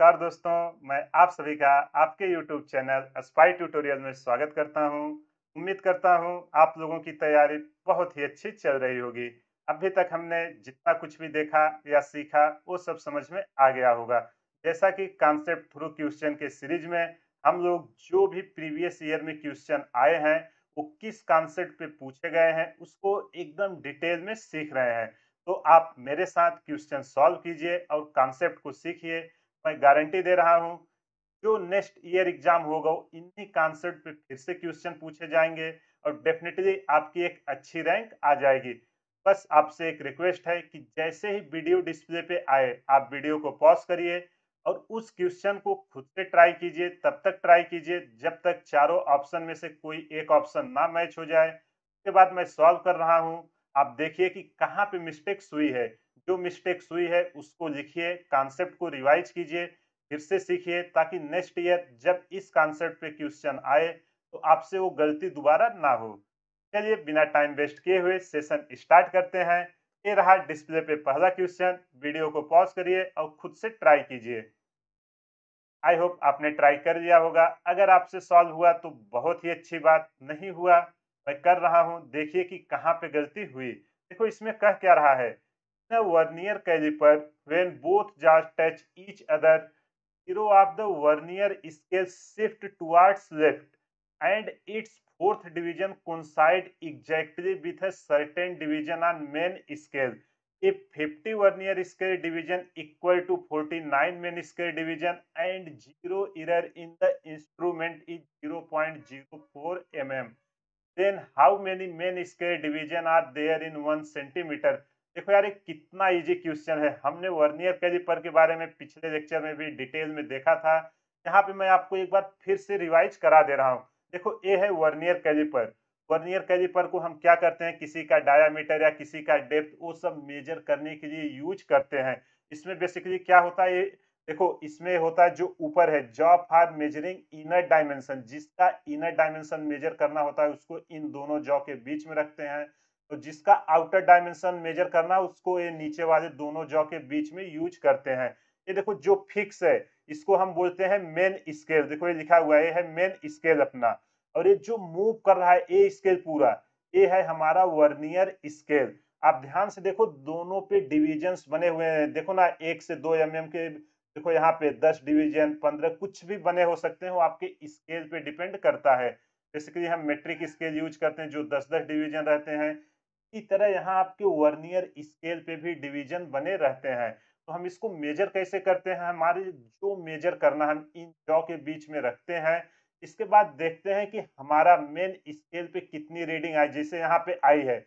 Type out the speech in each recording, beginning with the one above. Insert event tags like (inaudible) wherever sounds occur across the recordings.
नमस्कार दोस्तों मैं आप सभी का आपके YouTube चैनल स्पाई ट्यूटोरियल में स्वागत करता हूं। उम्मीद करता हूं आप लोगों की तैयारी बहुत ही अच्छी चल रही होगी अभी तक हमने जितना कुछ भी देखा या सीखा वो सब समझ में आ गया होगा जैसा कि कॉन्सेप्ट थ्रू क्वेश्चन के सीरीज में हम लोग जो भी प्रीवियस ईयर में क्वेश्चन आए हैं वो किस कॉन्सेप्ट पे पूछे गए हैं उसको एकदम डिटेल में सीख रहे हैं तो आप मेरे साथ क्वेश्चन सॉल्व कीजिए और कॉन्सेप्ट को सीखिए मैं गारंटी दे रहा हूं जो नेक्स्ट ईयर एग्जाम होगा इन्हीं कॉन्सेप्ट पे फिर से क्वेश्चन पूछे जाएंगे और डेफिनेटली आपकी एक अच्छी रैंक आ जाएगी बस आपसे एक रिक्वेस्ट है कि जैसे ही वीडियो डिस्प्ले पे आए आप वीडियो को पॉज करिए और उस क्वेश्चन को खुद से ट्राई कीजिए तब तक ट्राई कीजिए जब तक चारों ऑप्शन में से कोई एक ऑप्शन ना मैच हो जाए उसके बाद मैं सॉल्व कर रहा हूँ आप देखिए कि कहाँ पे मिस्टेक्स हुई है जो मिस्टेक्स हुई है उसको लिखिए कॉन्सेप्ट को रिवाइज कीजिए फिर से सीखिए ताकि नेक्स्ट ईयर जब इस कॉन्सेप्ट पे क्वेश्चन आए तो आपसे वो गलती दोबारा ना हो चलिए बिना टाइम वेस्ट किए हुए सेशन स्टार्ट करते हैं ये रहा डिस्प्ले पे पहला क्वेश्चन वीडियो को पॉज करिए और खुद से ट्राई कीजिए आई होप आपने ट्राई कर लिया होगा अगर आपसे सॉल्व हुआ तो बहुत ही अच्छी बात नहीं हुआ मैं कर रहा हूँ देखिए कि कहाँ पे गलती हुई देखो इसमें कह क्या रहा है the vernier caliper when both jaws touch each other zero of the vernier scale shift towards left and its fourth division coincide exactly with a certain division on main scale if 50 vernier scale division equal to 49 main scale division and zero error in the instrument is 0.04 mm then how many main scale division are there in 1 cm देखो यार ये कितना easy question है हमने vernier caliper के बारे में पिछले लेक्चर में भी डिटेल में देखा था यहाँ पे मैं आपको एक बार फिर से रिवाइज करा दे रहा हूँ देखो ये है वर्नियर कैलिपर वर्नियर कैलिपर को हम क्या करते हैं किसी का डायामीटर या किसी का डेप्थ वो सब मेजर करने के लिए यूज करते हैं इसमें बेसिकली क्या होता है देखो इसमें होता है जो ऊपर है jaw for measuring inner dimension जिसका इनर डायमेंशन मेजर करना होता है उसको इन दोनों जॉ के बीच में रखते हैं तो जिसका आउटर डायमेंशन मेजर करना उसको ये नीचे वाले दोनों जॉ के बीच में यूज करते हैं ये देखो जो फिक्स है इसको हम बोलते हैं मेन स्केल देखो ये लिखा हुआ है ये है मेन स्केल अपना और ये जो मूव कर रहा है ए स्केल पूरा ये है हमारा वर्नियर स्केल आप ध्यान से देखो दोनों पे डिविजन्स बने हुए हैं देखो ना एक से दो एम के देखो यहाँ पे दस डिविजन पंद्रह कुछ भी बने हो सकते हैं वो आपके स्केल पे डिपेंड करता है जैसे कि हम मेट्रिक स्केल यूज करते हैं जो दस दस डिवीजन रहते हैं इसी तरह यहाँ आपके वर्नियर स्केल पे भी डिवीजन बने रहते हैं तो हम इसको मेजर कैसे करते हैं हमारे जो मेजर करना हम इन जॉ के बीच में रखते हैं इसके बाद देखते हैं कि हमारा मेन स्केल पे कितनी रीडिंग आई जैसे यहाँ पे आई है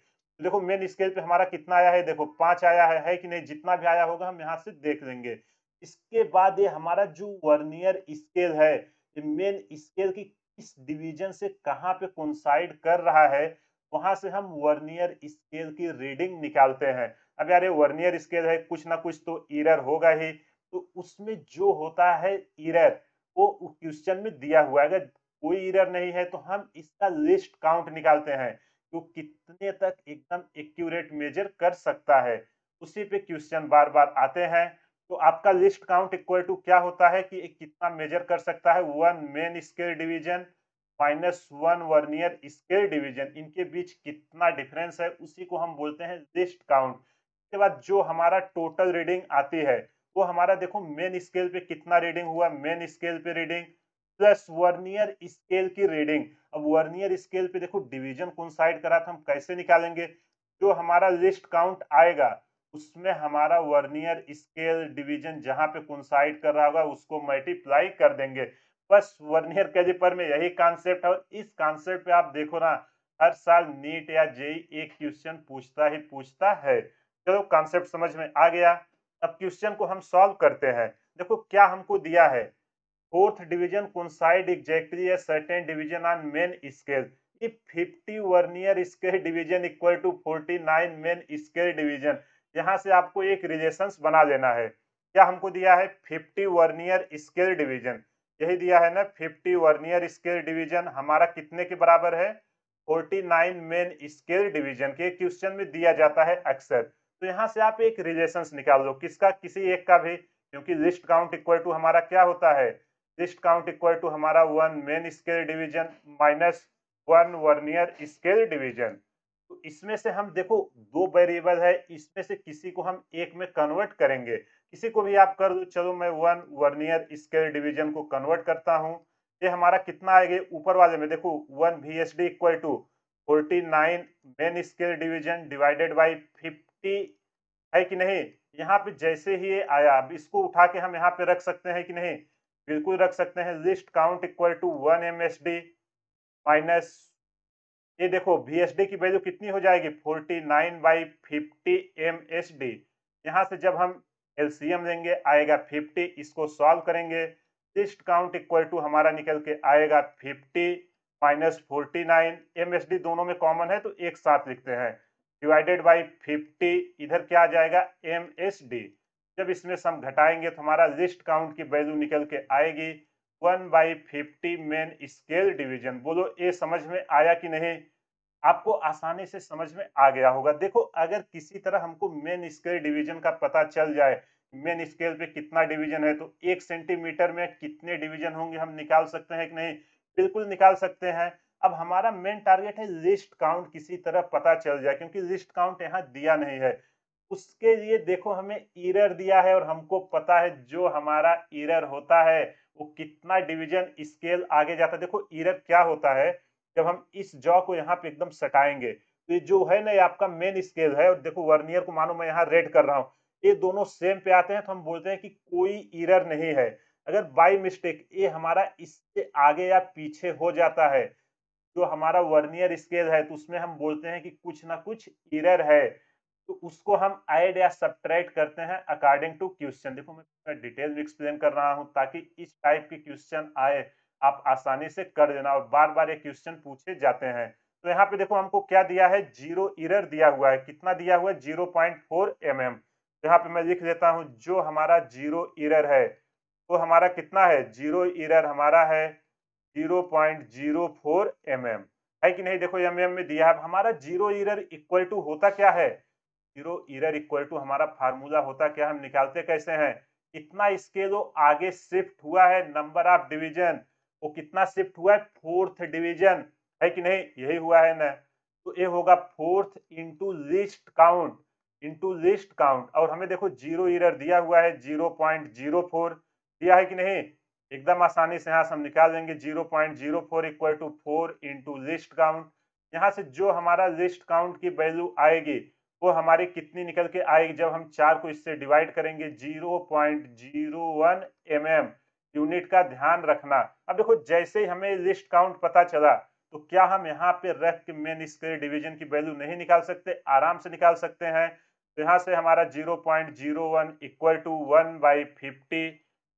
देखो मेन स्केल पे हमारा कितना आया है देखो पांच आया है, है कि नहीं जितना भी आया होगा हम यहाँ से देख लेंगे इसके बाद ये हमारा जो वर्नियर स्केल है मेन स्केल की किस डिवीजन से कहाँ पे कोनसाइड कर रहा है वहां से हम वर्नियर स्केल की रीडिंग निकालते हैं अब यार ये वर्नियर स्केल है कुछ ना कुछ तो इरर होगा ही तो उसमें जो होता है इरर वो क्वेश्चन में दिया हुआ है अगर कोई इरर नहीं है तो हम इसका लिस्ट काउंट निकालते हैं तो कितने तक एकदम एक्यूरेट मेजर कर सकता है उसी पे क्वेश्चन बार बार आते हैं तो आपका लिस्ट काउंट इक्वल टू क्या होता है कि एक कितना मेजर कर सकता है one main scale division minus one vernier scale division इनके बीच कितना डिफरेंस है उसी को हम बोलते हैं लिस्ट काउंट इसके बाद जो हमारा टोटल रीडिंग आती है वो हमारा देखो मेन स्केल पे कितना रीडिंग हुआ मेन स्केल पे रीडिंग प्लस वर्नियर स्केल की रीडिंग अब वर्नियर स्केल पे देखो डिवीजन कौन साइड करा था हम कैसे निकालेंगे जो हमारा लिस्ट काउंट आएगा उसमें हमारा वर्नियर स्केल डिवीजन जहां पे कौन साइड कर रहा होगा उसको मल्टीप्लाई कर देंगे बस वर्नियर कैलिपर में यही कॉन्सेप्ट है और इस कॉन्सेप्ट पे आप देखो ना हर साल नीट या जेई एक क्वेश्चन पूछता ही पूछता है चलो कॉन्सेप्ट समझ में आ गया अब क्वेश्चन को हम सॉल्व करते हैं देखो क्या हमको दिया है फोर्थ डिवीजन कौन side exactly a certain division on main scale if 50 vernier scale division equal to 49 main scale division यहाँ से आपको एक रिलेशंस बना लेना है क्या हमको दिया है 50 वर्नियर स्केल डिवीजन यही दिया है ना 50 वर्नियर स्केल डिवीजन हमारा कितने के बराबर है 49 मेन स्केल डिवीजन के क्वेश्चन में दिया जाता है अक्सर तो यहाँ से आप एक रिलेशन निकाल दो किसका किसी एक का भी क्योंकि लिस्ट काउंट इक्वल टू हमारा क्या होता है लिस्ट काउंट इक्वल टू हमारा one main scale division minus one vernier scale division तो इसमें से हम देखो दो वेरिएबल है इसमें से किसी को हम एक में कन्वर्ट करेंगे किसी को भी आप कर दो चलो मैं वन वर्नियर स्केल डिवीजन को कन्वर्ट करता हूँ ये हमारा कितना आएगा ऊपर वाले में देखो one V S D equal to forty nine main scale division divided by fifty है कि नहीं यहाँ पे जैसे ही ये आया अब इसको उठा के हम यहाँ पे रख सकते हैं कि नहीं बिल्कुल रख सकते हैं least count equal to one M S D minus ये देखो वी एस डी की वैल्यू कितनी हो जाएगी forty nine by fifty M S D यहाँ से जब हम एलसीएम लेंगे आएगा 50 इसको सॉल्व करेंगे काउंट इक्वल टू हमारा निकल के आएगा 50 माइनस फोर्टी नाइन दोनों में कॉमन है तो एक साथ लिखते हैं डिवाइडेड बाय 50 इधर क्या आ जाएगा एम जब इसमें सम घटाएंगे तो हमारा लिस्ट काउंट की वैल्यू निकल के आएगी one by fifty main scale division बोलो ये समझ में आया कि नहीं आपको आसानी से समझ में आ गया होगा देखो अगर किसी तरह हमको मेन स्केल डिवीजन का पता चल जाए मेन स्केल पे कितना डिवीजन है तो एक सेंटीमीटर में कितने डिवीजन होंगे हम निकाल सकते हैं कि नहीं बिल्कुल निकाल सकते हैं अब हमारा मेन टारगेट है लिस्ट काउंट किसी तरह पता चल जाए क्योंकि लिस्ट काउंट यहाँ दिया नहीं है उसके लिए देखो हमें इरर दिया है और हमको पता है जो हमारा इरर होता है वो कितना डिवीजन स्केल आगे जाता है देखो इरर क्या होता है जब हम इस जॉ को यहाँ पे एकदम सटाएंगे तो ये जो है ना ये आपका मेन स्केल है और देखो वर्नियर को मानो मैं यहाँ रेड कर रहा हूँ ये दोनों सेम पे आते हैं तो हम बोलते हैं कि कोई इरर नहीं है अगर बाई मिस्टेक ये हमारा इससे आगे या पीछे हो जाता है जो हमारा वर्नियर स्केल है तो उसमें हम बोलते हैं कि कुछ ना कुछ इरर है तो उसको हम ऐड या सब्ट्रैक्ट करते हैं अकॉर्डिंग टू क्वेश्चन देखो मैं डिटेल एक्सप्लेन कर रहा हूँ ताकि इस टाइप के क्वेश्चन आए आप आसानी से कर देना और बार बार ये क्वेश्चन पूछे जाते हैं तो यहाँ पे देखो हमको क्या दिया है जीरो इरर दिया हुआ है कितना दिया हुआ है zero point four M M यहाँ पे मैं लिख देता हूँ जो हमारा जीरो इरर है तो हमारा कितना है जीरो इरर हमारा है zero point zero four M M है कि नहीं देखो एम mm एम में दिया है हमारा जीरो इरर इक्वल टू होता क्या है जीरो इरर इक्वल टू हमारा फार्मूला होता क्या हम निकालते कैसे हैं इतना स्केल आगे शिफ्ट हुआ है नंबर ऑफ डिविजन वो कितना शिफ्ट हुआ है फोर्थ डिवीजन है कि नहीं यही हुआ है ना तो ये होगा fourth into least count into least count और हमें देखो जीरो इरर दिया हुआ है जीरो पॉइंट जीरो फोर दिया है कि नहीं एकदम आसानी से यहाँ से हम निकाल देंगे zero point zero four equal to four into least count यहाँ से जो हमारा लिस्ट काउंट की वैल्यू आएगी वो हमारी कितनी निकल के आएगी जब हम चार को इससे डिवाइड करेंगे zero point zero one m m unit का ध्यान रखना अब देखो जैसे ही हमें लिस्ट काउंट पता चला तो क्या हम यहाँ पे रख के मेन स्केयर डिवीजन की वैल्यू नहीं निकाल सकते आराम से निकाल सकते हैं तो यहाँ से हमारा 0.01 equal to one by fifty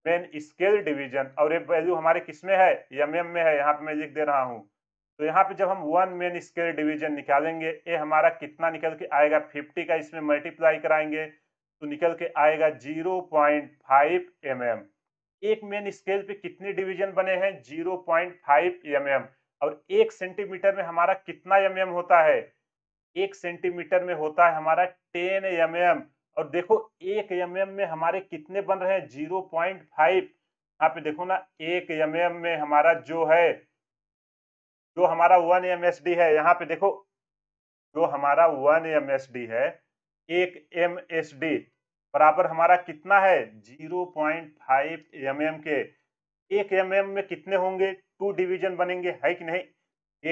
main scale division और ये वैल्यू हमारे किस में है एम एम में है यहाँ पे मैं लिख दे रहा हूँ तो यहाँ पे जब हम वन मेन स्केल डिवीजन निकालेंगे ये हमारा कितना निकल के आएगा 50 का इसमें मल्टीप्लाई कराएंगे तो निकल के आएगा 0.5 पॉइंट mm. एक मेन स्केल पे कितने डिवीजन बने हैं 0.5 पॉइंट mm और एक सेंटीमीटर में हमारा कितना एम mm होता है एक सेंटीमीटर में होता है हमारा 10 एम mm और देखो एक एम mm में हमारे कितने बन रहे हैं 0.5 पॉइंट यहाँ पे देखो ना एक एम mm में हमारा जो है जो हमारा वन एम है यहाँ पे देखो जो हमारा वन एम है एक एम बराबर हमारा कितना है 0.5 पॉइंट mm के एक एम mm में कितने होंगे टू डिवीजन बनेंगे है कि नहीं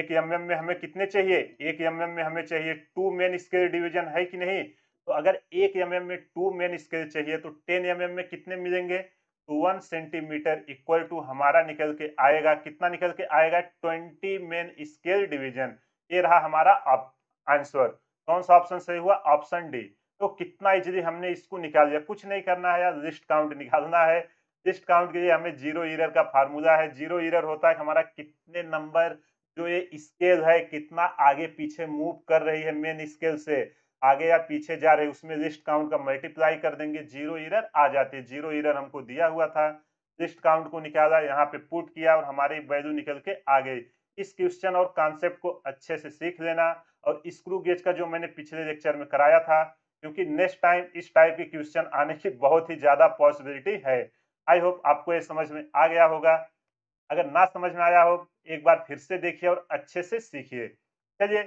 एक एम mm में हमें कितने चाहिए एक एम mm में हमें चाहिए टू मेन स्केल डिवीजन है कि नहीं तो अगर एक एम mm में टू मेन स्केल चाहिए तो टेन एम mm में कितने मिलेंगे तो वन सेंटीमीटर इक्वल टू हमारा निकल के आएगा कितना निकल के आएगा ट्वेंटी मेन स्केल डिवीजन ये रहा हमारा आंसर कौन सा ऑप्शन सही हुआ ऑप्शन डी तो कितना इजिली हमने इसको निकाल लिया कुछ नहीं करना है यार लिस्ट काउंट निकालना है लिस्ट काउंट के लिए हमें जीरो ईरर का फार्मूला है जीरो ईरर होता है हमारा कितने नंबर जो ये स्केल है कितना आगे पीछे मूव कर रही है मेन स्केल से आगे या पीछे जा रहे उसमें लिस्ट काउंट का मल्टीप्लाई कर देंगे जीरो ईरर आ जाते हैं जीरो ईरर हमको दिया हुआ था लिस्ट काउंट को निकाला यहाँ पे पुट किया और हमारे वैल्यू निकल के आ गई इस क्वेश्चन और कॉन्सेप्ट को अच्छे से सीख लेना और स्क्रू गेज का जो मैंने पिछले लेक्चर में कराया था क्योंकि नेक्स्ट टाइम इस टाइप के क्वेश्चन आने की बहुत ही ज़्यादा पॉसिबिलिटी है आई होप आपको ये समझ में आ गया होगा अगर ना समझ में आया हो एक बार फिर से देखिए और अच्छे से सीखिए चलिए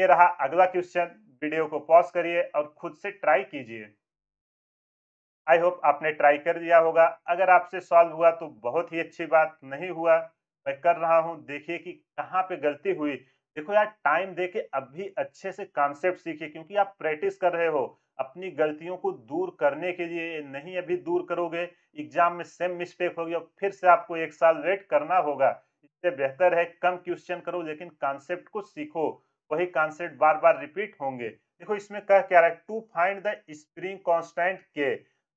ये रहा अगला क्वेश्चन वीडियो को पॉज करिए और खुद से ट्राई कीजिए आई होप आपने ट्राई कर दिया होगा अगर आपसे सॉल्व हुआ तो बहुत ही अच्छी बात नहीं हुआ मैं कर रहा हूँ देखिए कि कहाँ पे गलती हुई देखो यार टाइम देके अब भी अच्छे से कॉन्सेप्ट सीखिए क्योंकि आप प्रैक्टिस कर रहे हो अपनी गलतियों को दूर करने के लिए नहीं अभी दूर करोगे एग्जाम में सेम मिस्टेक होगी और फिर से आपको एक साल वेट करना होगा इससे बेहतर है कम क्वेश्चन करो लेकिन कॉन्सेप्ट को सीखो वही कॉन्सेप्ट बार बार रिपीट होंगे देखो इसमें कह क्या रहा है to find the spring constant के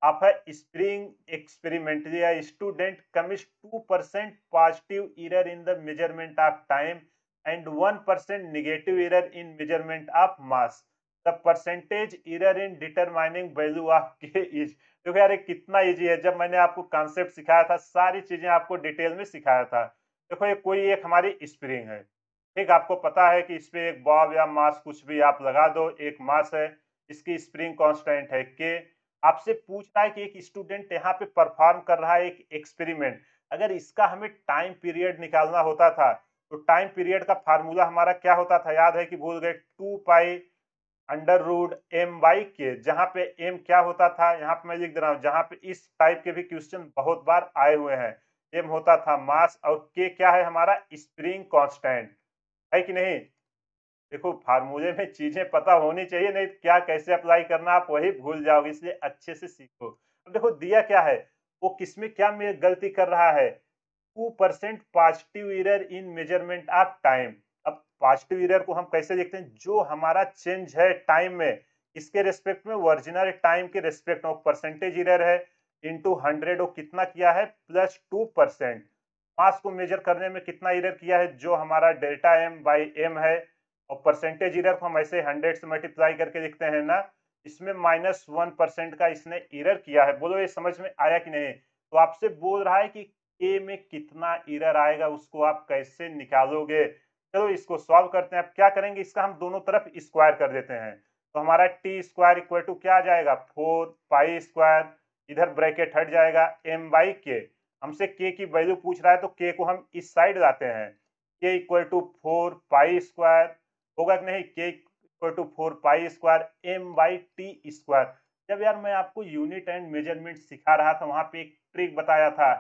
आप है spring experimentally student commits two percent positive error in the measurement of time and 1% negative error in measurement of mass. The percentage error in determining value of K is देखो यार कितना easy है जब मैंने आपको कॉन्सेप्ट सिखाया था सारी चीजें आपको डिटेल में सिखाया था देखो ये कोई एक हमारी स्प्रिंग है ठीक आपको पता है कि इस पे एक बॉब या मास कुछ भी आप लगा दो एक मास है इसकी स्प्रिंग कांस्टेंट है के आपसे पूछ रहा है कि एक स्टूडेंट यहाँ पे परफॉर्म कर रहा है एक एक्सपेरिमेंट अगर इसका हमें टाइम पीरियड निकालना होता था तो टाइम पीरियड का फार्मूला हमारा क्या होता था याद है कि भूल गए two pi under root m y के जहाँ पे एम क्या होता था यहाँ पे मैं लिख दे रहा हूँ जहाँ पे इस टाइप के भी क्वेश्चन बहुत बार आए हुए हैं एम होता था मास और के क्या है हमारा स्प्रिंग कांस्टेंट है कि नहीं देखो फार्मूले में चीजें पता होनी चाहिए नहीं तो क्या कैसे अप्लाई करना आप वही भूल जाओगे इसलिए अच्छे से सीखो अब देखो दिया क्या है वो किसमें क्या गलती कर रहा है two percent positive error in measurement of time अब पॉजिटिव इरर को हम कैसे देखते हैं जो हमारा चेंज है टाइम में इसके रेस्पेक्ट में ओरिजिनल टाइम के रेस्पेक्ट में परसेंटेज इरर है इंटू हंड्रेड वो कितना किया है प्लस टू परसेंट मास को मेजर करने में कितना इरर किया है जो हमारा डेल्टा एम बाई एम है और परसेंटेज इरर को हम ऐसे हंड्रेड से मल्टीप्लाई करके देखते हैं ना इसमें माइनस वन परसेंट का इसने इरर किया है बोलो ये समझ में आया कि नहीं तो आपसे बोल रहा है कि ए में कितना इरर आएगा उसको आप कैसे निकालोगे चलो इसको सॉल्व करते हैं अब क्या करेंगे इसका हम दोनों तरफ स्क्वायर कर देते हैं तो हमारा टी स्क्वायर इक्वल टू क्या आ जाएगा फोर पाई स्क्वायर इधर ब्रैकेट हट जाएगा एम बाई के हमसे के की वैल्यू पूछ रहा है तो के को हम इस साइड लाते हैं के equal to four pi square होगा कि नहीं के equal to four pi square m by t square जब यार मैं आपको यूनिट एंड मेजरमेंट सिखा रहा था वहां पे एक ट्रिक बताया था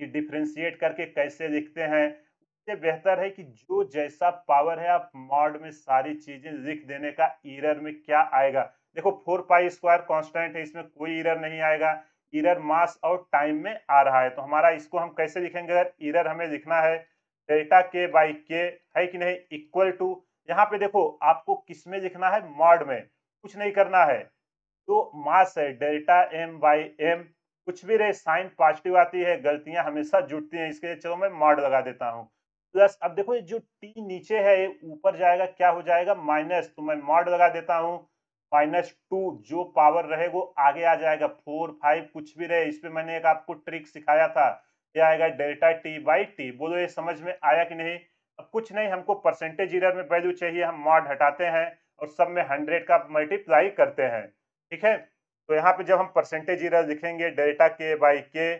कि डिफ्रेंशिएट करके कैसे लिखते हैं उससे बेहतर है कि जो जैसा पावर है आप मॉड में सारी चीजें लिख देने का इरर में क्या आएगा देखो फोर पाई स्क्वायर कॉन्स्टेंट है इसमें कोई इरर नहीं आएगा इरर मास और टाइम में आ रहा है तो हमारा इसको हम कैसे लिखेंगे अगर इरर हमें लिखना है डेल्टा के बाई के है कि नहीं इक्वल टू यहाँ पे देखो आपको किस में लिखना है मॉड में कुछ नहीं करना है तो मास है डेल्टा एम बाई एम कुछ भी रहे साइन पॉजिटिव आती है गलतियां हमेशा जुटती हैं इसके लिए चलो मैं मॉड लगा देता हूँ प्लस अब देखो ये जो टी नीचे है ये ऊपर जाएगा क्या हो जाएगा माइनस तो मैं मॉड लगा देता हूँ माइनस टू जो पावर रहे वो आगे आ जाएगा फोर फाइव कुछ भी रहे इस पर मैंने एक आपको ट्रिक सिखाया था ये आएगा डेल्टा टी बाई टी बोलो ये समझ में आया कि नहीं अब कुछ नहीं हमको परसेंटेज इरर में वैल्यू चाहिए हम मॉड हटाते हैं और सब में हंड्रेड का मल्टीप्लाई करते हैं ठीक है तो यहाँ पे जब हम परसेंटेज इधर लिखेंगे डेल्टा के बाई के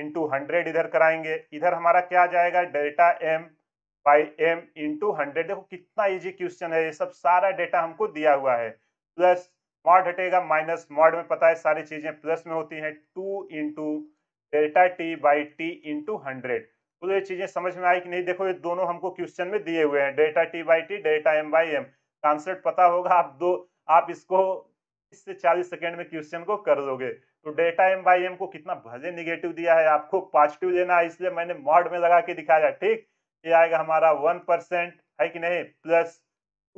इंटू हंड्रेड इधर कराएंगे इधर हमारा क्या आ जाएगा delta m by m into hundred देखो कितना इजी क्वेश्चन है ये सब सारा डेटा हमको दिया हुआ है प्लस मॉड हटेगा माइनस मॉड में पता है सारी चीजें प्लस में होती हैं two into delta t by t into hundred तो ये चीजें समझ में आई कि नहीं देखो ये दोनों हमको क्वेश्चन में दिए हुए हैं delta t by t delta m by m concept पता होगा आप दो आप इसको से चालीस सेकेंड में क्वेश्चन को कर दोगे तो डेटा एम बाई एम को कितना भले निगेटिव दिया है आपको पॉजिटिव लेना है इसलिए मैंने मॉड में लगा के दिखाया ठीक ये आएगा हमारा वन परसेंट है कि नहीं plus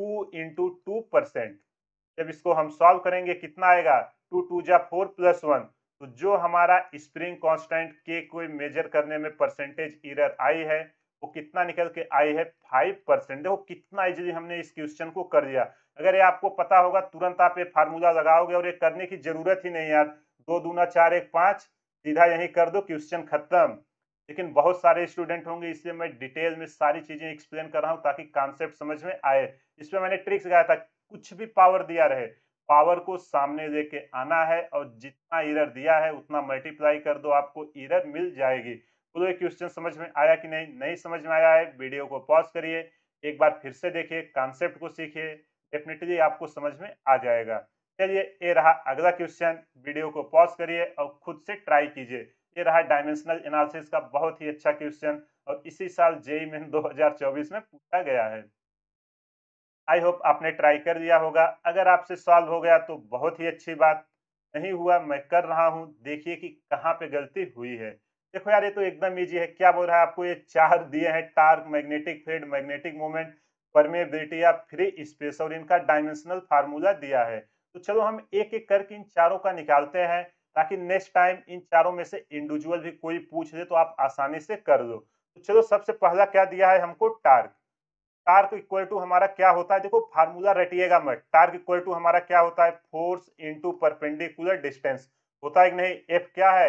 two into two percent जब इसको हम सॉल्व करेंगे कितना आएगा टू टू जा फोर प्लस वन तो जो हमारा स्प्रिंग कांस्टेंट के कोई मेजर करने में परसेंटेज इरर आई है वो कितना निकल के आई है फाइव परसेंट देखो कितना इजीली हमने इस क्वेश्चन को कर दिया अगर ये आपको पता होगा तुरंत आप ये फार्मूला लगाओगे और ये करने की जरूरत ही नहीं यार दो दूना चार एक पाँच सीधा यहीं कर दो क्वेश्चन खत्म लेकिन बहुत सारे स्टूडेंट होंगे इसलिए मैं डिटेल में सारी चीज़ें एक्सप्लेन कर रहा हूँ ताकि कॉन्सेप्ट समझ में आए इसमें मैंने ट्रिक्स गाया था कुछ भी पावर दिया रहे पावर को सामने लेके आना है और जितना इरर दिया है उतना मल्टीप्लाई कर दो आपको इरर मिल जाएगी बोलो ये क्वेश्चन समझ में आया कि नहीं नहीं समझ में आया है वीडियो को पॉज करिए एक बार फिर से देखिए कॉन्सेप्ट को सीखिए डेफिनेटली आपको समझ में आ जाएगा चलिए ये रहा अगला क्वेश्चन वीडियो को पॉज करिए और खुद से ट्राई कीजिए ये रहा डायमेंशनल एनालिसिस का बहुत ही अच्छा क्वेश्चन और इसी साल जेई मेन 2024 में पूछा गया है आई होप आपने ट्राई कर दिया होगा अगर आपसे सॉल्व हो गया तो बहुत ही अच्छी बात नहीं हुआ मैं कर रहा हूँ देखिए कि कहाँ पे गलती हुई है देखो यार ये तो एकदम ईजी है क्या बोल रहा है आपको ये चार दिए हैं torque magnetic field magnetic moment permeability या फ्री स्पेस और इनका डायमेंशनल फार्मूला दिया है तो चलो हम एक एक करके इन चारों का निकालते हैं ताकि नेक्स्ट टाइम इन चारों में से इंडिविजुअल भी कोई पूछ दे तो आप आसानी से कर लो तो चलो सबसे पहला क्या दिया है हमको टार्क टार्क इक्वल टू हमारा क्या होता है देखो फार्मूला रटिएगा मत टार्क इक्वल टू हमारा क्या होता है फोर्स इंटू परपेंडिकुलर डिस्टेंस होता है कि नहीं एफ क्या है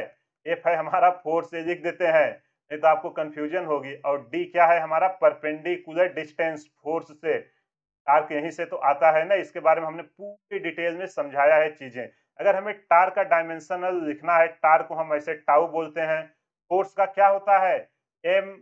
एफ है हमारा फोर्स लिख देते हैं नहीं तो आपको कंफ्यूजन होगी और डी क्या है हमारा परपेंडिकुलर डिस्टेंस फोर्स से टार्क यहीं से तो आता है ना इसके बारे में हमने पूरी डिटेल में समझाया है चीजें अगर हमें टार का डायमेंशनल लिखना है टार को हम ऐसे टाउ बोलते हैं फोर्स का क्या होता है M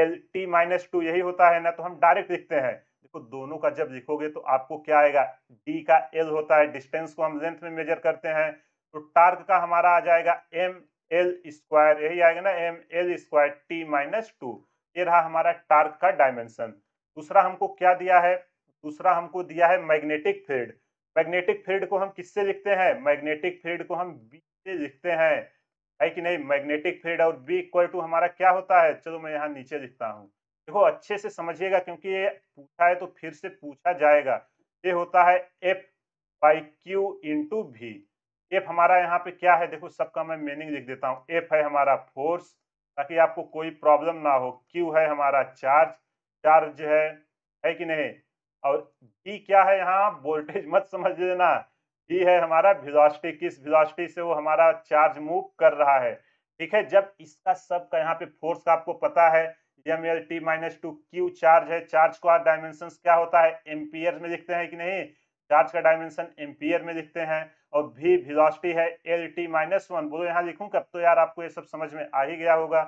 L T minus two यही होता है ना तो हम डायरेक्ट लिखते हैं देखो दोनों का जब लिखोगे तो आपको क्या आएगा डी का एल होता है डिस्टेंस को हम लेंथ में मेजर करते हैं तो टार्क का हमारा आ जाएगा एम एल स्क्वायर यही आएगा ना M L square T minus two ये रहा हमारा टार्क का डायमेंशन दूसरा हमको क्या दिया है दूसरा हमको दिया है मैग्नेटिक फील्ड मैग्नेटिक फील्ड को हम किससे लिखते हैं मैग्नेटिक फील्ड को हम बी से लिखते हैं है कि नहीं मैग्नेटिक फील्ड और बी इक्वल टू हमारा क्या होता है चलो मैं यहाँ नीचे लिखता हूँ देखो अच्छे से समझिएगा क्योंकि ये पूछा है तो फिर से पूछा जाएगा ये होता है F by q into v F हमारा यहाँ पे क्या है देखो सबका मैं मीनिंग लिख देता हूँ एफ है हमारा फोर्स ताकि आपको कोई प्रॉब्लम ना हो क्यू है हमारा चार्ज चार्ज है है कि नहीं और डी क्या है यहाँ वोल्टेज मत समझ लेना डी है हमारा वेलोसिटी किस वेलोसिटी से वो हमारा चार्ज मूव कर रहा है ठीक है जब इसका सब का यहाँ पे फोर्स का आपको पता है M L T minus two q charge है चार्ज का डायमेंशन क्या होता है एम्पियर में लिखते हैं कि नहीं चार्ज का डायमेंशन एम्पियर में लिखते हैं और भी वेलोसिटी है एल टी माइनस वन बोलो यहाँ कब तो यार आपको ये सब समझ में आ ही गया होगा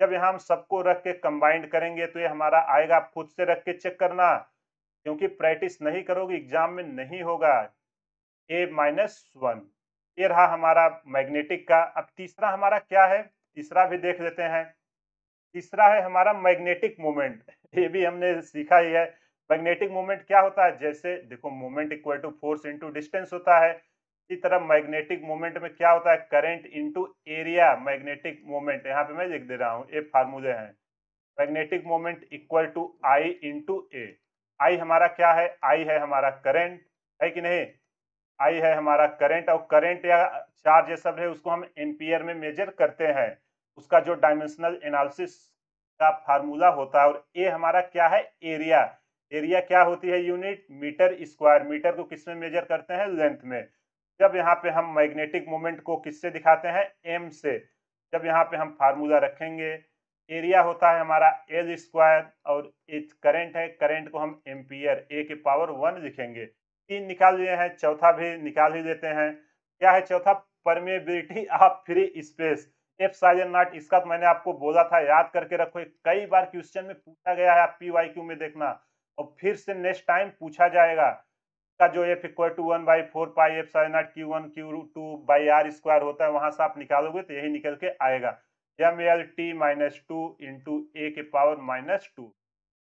जब यहाँ हम सबको रख के कंबाइंड करेंगे तो ये हमारा आएगा आप खुद से रख के चेक करना क्योंकि प्रैक्टिस नहीं करोगे एग्जाम में नहीं होगा ए माइनस वन ये रहा हमारा मैग्नेटिक का अब तीसरा हमारा क्या है तीसरा भी देख लेते हैं तीसरा है हमारा मैग्नेटिक मोमेंट (laughs) ये भी हमने सीखा ही है मैग्नेटिक मोमेंट क्या होता है जैसे देखो moment equal to force into distance होता है इसी तरह मैग्नेटिक मोमेंट में क्या होता है current into area magnetic moment यहाँ पे मैं लिख दे रहा हूँ ये फार्मूले हैं magnetic moment equal to I into A I हमारा क्या है आई है हमारा करेंट है कि नहीं आई है हमारा करेंट और करेंट या चार्ज ये सब है उसको हम एम्पियर में मेजर करते हैं उसका जो डायमेंशनल एनालिसिस का फार्मूला होता है और ए हमारा क्या है एरिया एरिया क्या होती है यूनिट मीटर स्क्वायर मीटर को किस में मेजर करते हैं लेंथ में जब यहाँ पे हम मैग्नेटिक मोमेंट को किससे दिखाते हैं एम से जब यहाँ पे हम फार्मूला रखेंगे एरिया होता है हमारा एल स्क्वायर और एच करेंट है करेंट को हम एम्पियर ए के पावर वन लिखेंगे तीन निकाल लिए हैं चौथा भी निकाल ही लेते हैं क्या है चौथा permeability of free space epsilon naught इसका तो मैंने आपको बोला था याद करके रखो कई बार क्वेश्चन में पूछा गया है आप पी वाई क्यू में देखना और फिर से नेक्स्ट टाइम पूछा जाएगा का जो F equal to one by four pi epsilon आठ q one q two by r square होता है वहां से आप निकालोगे तो यही निकल के आएगा M L T minus two into A के पावर माइनस टू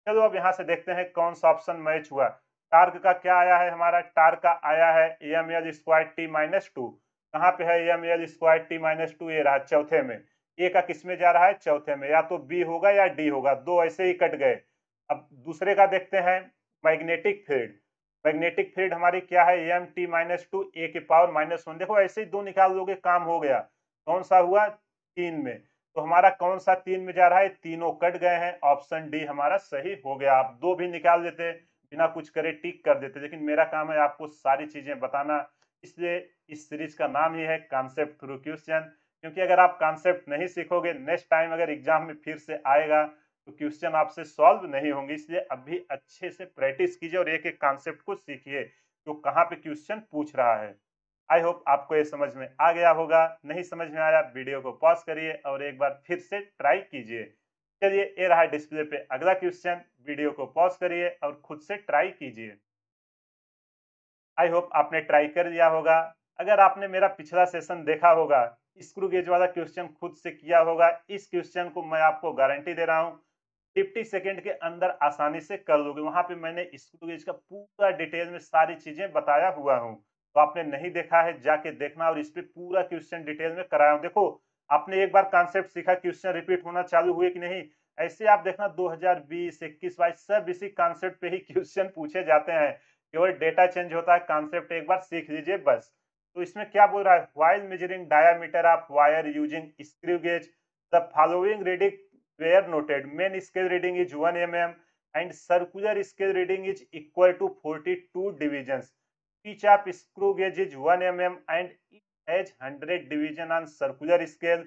चलो अब यहाँ से देखते हैं कौन सा ऑप्शन मैच हुआ टार्क का क्या आया है हमारा टार्क का आया है M L square T minus two कहाँ पे है M L square T minus two ये रहा चौथे में ए का किस में जा रहा है चौथे में या तो बी होगा या डी होगा दो ऐसे ही कट गए अब दूसरे का देखते हैं मैग्नेटिक फील्ड मैग्नेटिक फील्ड हमारी क्या है M T minus two A के पावर माइनस वन देखो ऐसे ही दो निकाल दोगे काम हो गया कौन सा हुआ तीन में तो हमारा कौन सा तीन में जा रहा है तीनों कट गए हैं ऑप्शन डी हमारा सही हो गया आप दो भी निकाल देते बिना कुछ करे टिक कर देते लेकिन मेरा काम है आपको सारी चीजें बताना इसलिए इस सीरीज का नाम ही है कॉन्सेप्ट थ्रू क्वेश्चन क्योंकि अगर आप कॉन्सेप्ट नहीं सीखोगे नेक्स्ट टाइम अगर एग्जाम में फिर से आएगा तो क्वेश्चन आपसे सॉल्व नहीं होंगे इसलिए अभी अच्छे से प्रैक्टिस कीजिए और एक एक कॉन्सेप्ट को सीखिए तो कहाँ पे क्वेश्चन पूछ रहा है आई होप आपको ये समझ में आ गया होगा नहीं समझ में आया वीडियो को पॉज करिए और एक बार फिर से ट्राई कीजिए चलिए ये रहा डिस्प्ले पे अगला क्वेश्चन वीडियो को पॉज करिए और खुद से ट्राई कीजिए आई होप आपने ट्राई कर लिया होगा अगर आपने मेरा पिछला सेशन देखा होगा स्क्रू गेज वाला क्वेश्चन खुद से किया होगा इस क्वेश्चन को मैं आपको गारंटी दे रहा हूँ 50 सेकेंड के अंदर आसानी से कर लोगे वहां पे मैंने स्क्रू गेज का पूरा डिटेल में सारी चीजें बताया हुआ हूँ तो आपने नहीं देखा है जाके देखना और इस पर पूरा क्वेश्चन डिटेल में कराया हूँ देखो आपने एक बार कॉन्सेप्ट सीखा क्वेश्चन रिपीट होना चालू हुए कि नहीं ऐसे आप देखना 2020, 21, 22 सब इसी कॉन्सेप्ट पे ही क्वेश्चन पूछे जाते हैं केवल डेटा चेंज होता है कॉन्सेप्ट एक बार सीख लीजिए बस तो इसमें क्या बोल रहा है while measuring diameter of wire using screw gauge the following reading were noted main scale reading is 1 mm and circular scale reading is equal to 42 divisions pitch of screw gauge is 1 mm and it has 100 division on circular scale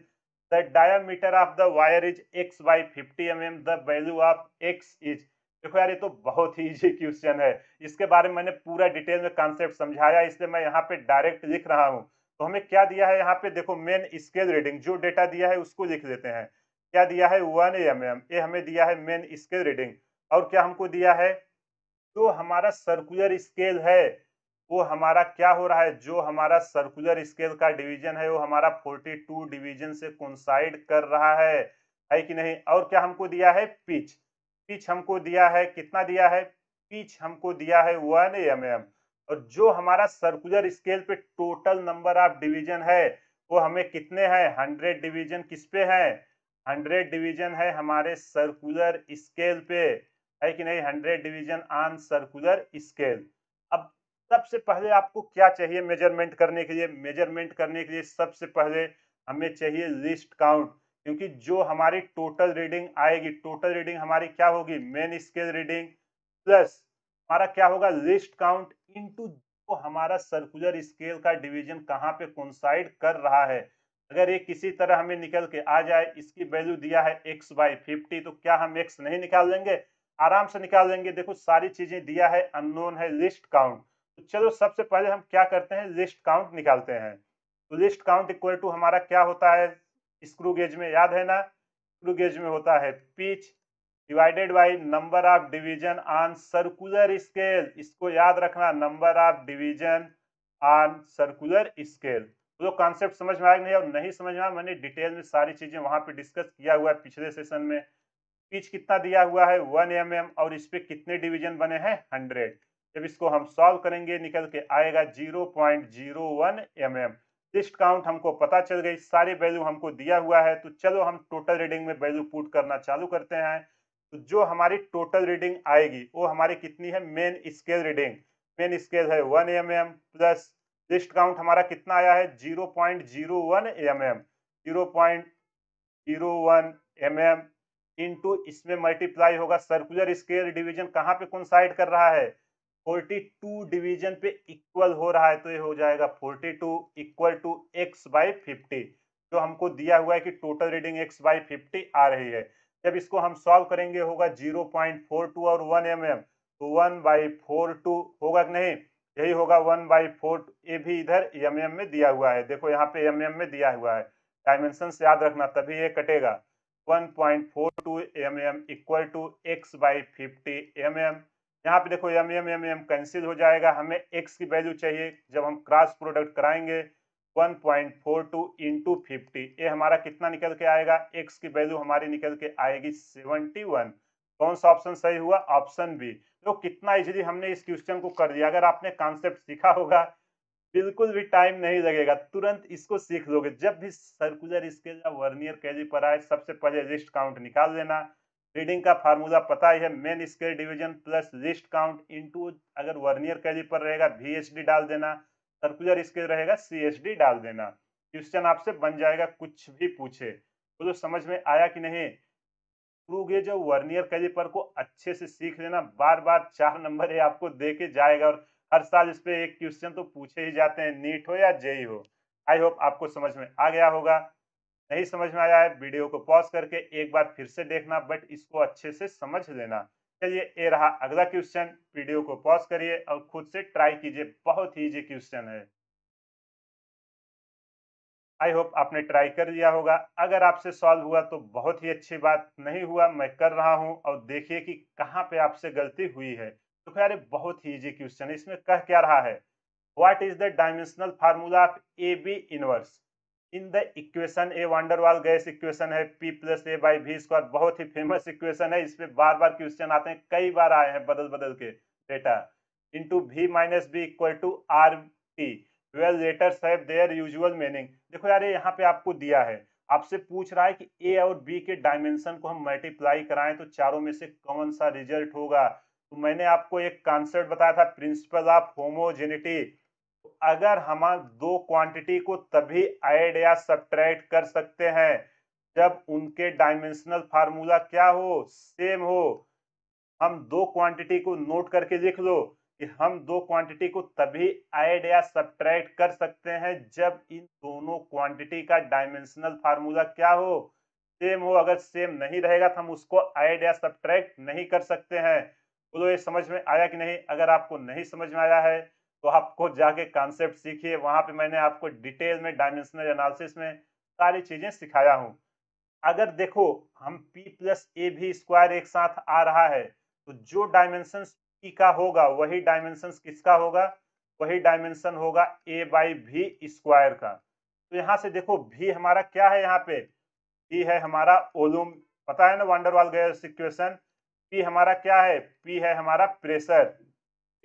the diameter of the wire is x by 50 mm the value of x is देखो यार ये तो बहुत ही easy question है इसके बारे में मैंने पूरा डिटेल में कॉन्सेप्ट समझाया इसलिए मैं यहाँ पे डायरेक्ट लिख रहा हूँ तो हमें क्या दिया है यहाँ पे देखो मेन स्केल रीडिंग जो डेटा दिया है उसको लिख लेते हैं क्या दिया है वन एम एम ये हमें दिया है मेन स्केल रीडिंग और क्या हमको दिया है जो हमारा सर्कुलर स्केल है वो हमारा क्या हो रहा है जो हमारा सर्कुलर स्केल का डिवीजन है वो हमारा 42 डिवीजन से कंसाइड कर रहा है है कि नहीं और क्या हमको दिया है पिच पिच हमको दिया है कितना दिया है पिच हमको दिया है वन एम एम और जो हमारा सर्कुलर स्केल पे टोटल नंबर ऑफ डिवीजन है वो हमें कितने हैं हंड्रेड डिवीजन किस पे हैं हंड्रेड डिवीजन है हमारे सर्कुलर स्केल पे है कि नहीं hundred division on circular scale अब सबसे पहले आपको क्या चाहिए मेजरमेंट करने के लिए मेजरमेंट करने के लिए सबसे पहले हमें चाहिए लिस्ट काउंट क्योंकि जो हमारी टोटल रीडिंग आएगी टोटल रीडिंग हमारी क्या होगी मेन स्केल रीडिंग प्लस हमारा क्या होगा लिस्ट काउंट इनटू जो हमारा सर्कुलर स्केल का डिवीजन कहाँ पे साइड कर रहा है अगर ये किसी तरह हमें निकल के आ जाए इसकी वैल्यू दिया है एक्स बाई फिफ्टी तो क्या हम एक्स नहीं निकाल लेंगे आराम से निकाल लेंगे देखो सारी चीजें दिया है अननोन है लिस्ट काउंट तो चलो सबसे पहले हम क्या करते हैं लिस्ट काउंट निकालते हैं तो लिस्ट काउंट इक्वल टू हमारा क्या होता है स्क्रू गेज में याद है ना स्क्रू गेज में होता है pitch divided by number of division on circular scale इसको याद रखना number of division on circular scale वो कॉन्सेप्ट समझ में आया नहीं और नहीं समझ में आया मैंने डिटेल में सारी चीज़ें वहां पे डिस्कस किया हुआ है पिछले सेशन में पिच कितना दिया हुआ है वन एम एम और इस पर कितने डिवीजन बने हैं हंड्रेड जब इसको हम सॉल्व करेंगे निकल के आएगा zero point zero one m m least count हमको पता चल गई सारी वैल्यू हमको दिया हुआ है तो चलो हम टोटल रीडिंग में वैल्यू पुट करना चालू करते हैं तो जो हमारी टोटल रीडिंग आएगी वो हमारी कितनी है main scale reading main scale है one m m plus least count हमारा कितना आया है zero point zero one m m zero point zero one m m into इसमें मल्टीप्लाई होगा सर्कुलर स्केल डिवीजन कहाँ पे कौन साइड कर रहा है 42 डिवीजन पे इक्वल हो रहा है तो ये हो जाएगा 42 equal to x by fifty जो हमको दिया हुआ है कि total reading x by fifty आ रही है जब इसको हम सॉल्व करेंगे होगा 0.42 और 1 एम mm, तो 1 बाई फोर टू होगा कि नहीं यही होगा 1 बाई फोर ये भी इधर एम एम में दिया हुआ है देखो यहाँ पे एम एम में दिया हुआ है डायमेंशन याद रखना तभी ये कटेगा 1.42 point four two m m equal to x by fifty m M यहाँ पे देखो m m m m cancel हो जाएगा हमें एक्स की वैल्यू चाहिए जब हम क्रॉस प्रोडक्ट कराएंगे 1.42 point four two into fifty ये हमारा कितना निकल के आएगा एक्स की वैल्यू हमारी निकल के आएगी 71 कौन सा ऑप्शन सही हुआ ऑप्शन बी तो कितना इजीली हमने इस क्वेश्चन को कर दिया अगर आपने कॉन्सेप्ट सीखा होगा बिल्कुल भी टाइम नहीं लगेगा तुरंत इसको सीख लोगे जब भी सर्कुलर स्केल या वर्नियर कैली पर आए सबसे पहले रिस्ट काउंट निकाल लेना रीडिंग का फार्मूला पता ही है main scale division plus least count into अगर वर्नियर कैली पर रहेगा वी डाल देना सर्कुलर स्केल रहेगा सी डाल देना क्वेश्चन आपसे बन जाएगा कुछ भी पूछे बोलो तो समझ में आया कि नहीं जो गेज और वर्नियर कैलिपर को अच्छे से सीख लेना बार बार चार नंबर ये आपको दे के जाएगा और हर साल इस पर एक क्वेश्चन तो पूछे ही जाते हैं नीट हो या जेई हो आई होप आपको समझ में आ गया होगा नहीं समझ में आया है वीडियो को पॉज करके एक बार फिर से देखना बट इसको अच्छे से समझ लेना चलिए ये रहा अगला क्वेश्चन वीडियो को पॉज करिए और खुद से ट्राई कीजिए बहुत ही इजी क्वेश्चन है आई होप आपने ट्राई कर लिया होगा अगर आपसे सॉल्व हुआ तो बहुत ही अच्छी बात नहीं हुआ मैं कर रहा हूं और देखिए कि कहां पे आपसे गलती हुई है तो अरे बहुत ही इजी क्वेश्चन है इसमें कह क्या रहा है what is the dimensional formula of a b inverse in the equation a Van der Waals gas equation है P plus a by V square बहुत ही फेमस इक्वेशन है इसमें बार बार क्वेश्चन आते हैं कई बार आए हैं बदल बदल के data into V minus b equal to R T well letters have their usual meaning देखो यार यहाँ पे आपको दिया है आपसे पूछ रहा है कि ए और बी के डायमेंशन को हम मल्टीप्लाई कराएं तो चारों में से कौन सा रिजल्ट होगा तो मैंने आपको एक कॉन्सेप्ट बताया था प्रिंसिपल ऑफ होमोजेनिटी अगर हम दो क्वांटिटी को तभी ऐड या सब्ट्रैक्ट कर सकते हैं जब उनके डायमेंशनल फार्मूला क्या हो सेम हो हम दो क्वांटिटी को नोट करके लिख लो कि हम दो क्वांटिटी को तभी ऐड या सब्ट्रैक्ट कर सकते हैं जब इन दोनों क्वांटिटी का डायमेंशनल फार्मूला क्या हो सेम हो अगर सेम नहीं रहेगा तो हम उसको ऐड या सब्ट्रैक्ट नहीं कर सकते हैं बोलो ये समझ में आया कि नहीं अगर आपको नहीं समझ में आया है तो आपको जाके कॉन्सेप्ट सीखिए वहां पे मैंने आपको डिटेल में डायमेंशनल एनालिसिस में सारी चीज़ें सिखाया हूँ अगर देखो हम p प्लस ए भी स्क्वायर एक साथ आ रहा है तो जो डायमेंशन p का होगा वही डायमेंशन किसका होगा वही डायमेंशन होगा a बाई भी स्क्वायर का तो यहाँ से देखो भी हमारा क्या है यहाँ पे भी है हमारा ओलूम पता है ना वंडरवाल गैस इक्वेशन पी हमारा क्या है पी है हमारा प्रेशर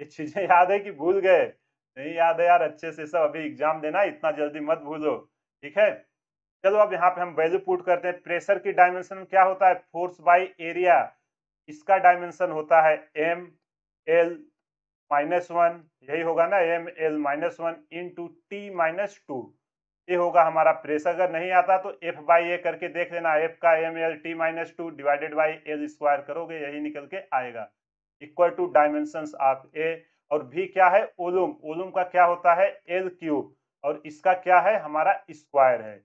ये चीजें याद है कि भूल गए नहीं याद है यार अच्छे से सब अभी एग्जाम देना इतना जल्दी मत भूलो ठीक है चलो अब यहाँ पे हम वैल्यू पुट करते हैं प्रेशर की डायमेंशन क्या होता है फोर्स बाई एरिया इसका डायमेंशन होता है एम एल माइनस वन यही होगा ना M L minus one into T minus two ये होगा हमारा प्रेशर अगर नहीं आता तो एफ बाई ए करके देख लेना एफ का M L T minus two divided by L square करोगे यही निकल के आएगा equal to dimension of a और भी क्या है ओलूम ओलूम का क्या होता है एल क्यूब और इसका क्या है हमारा स्क्वायर है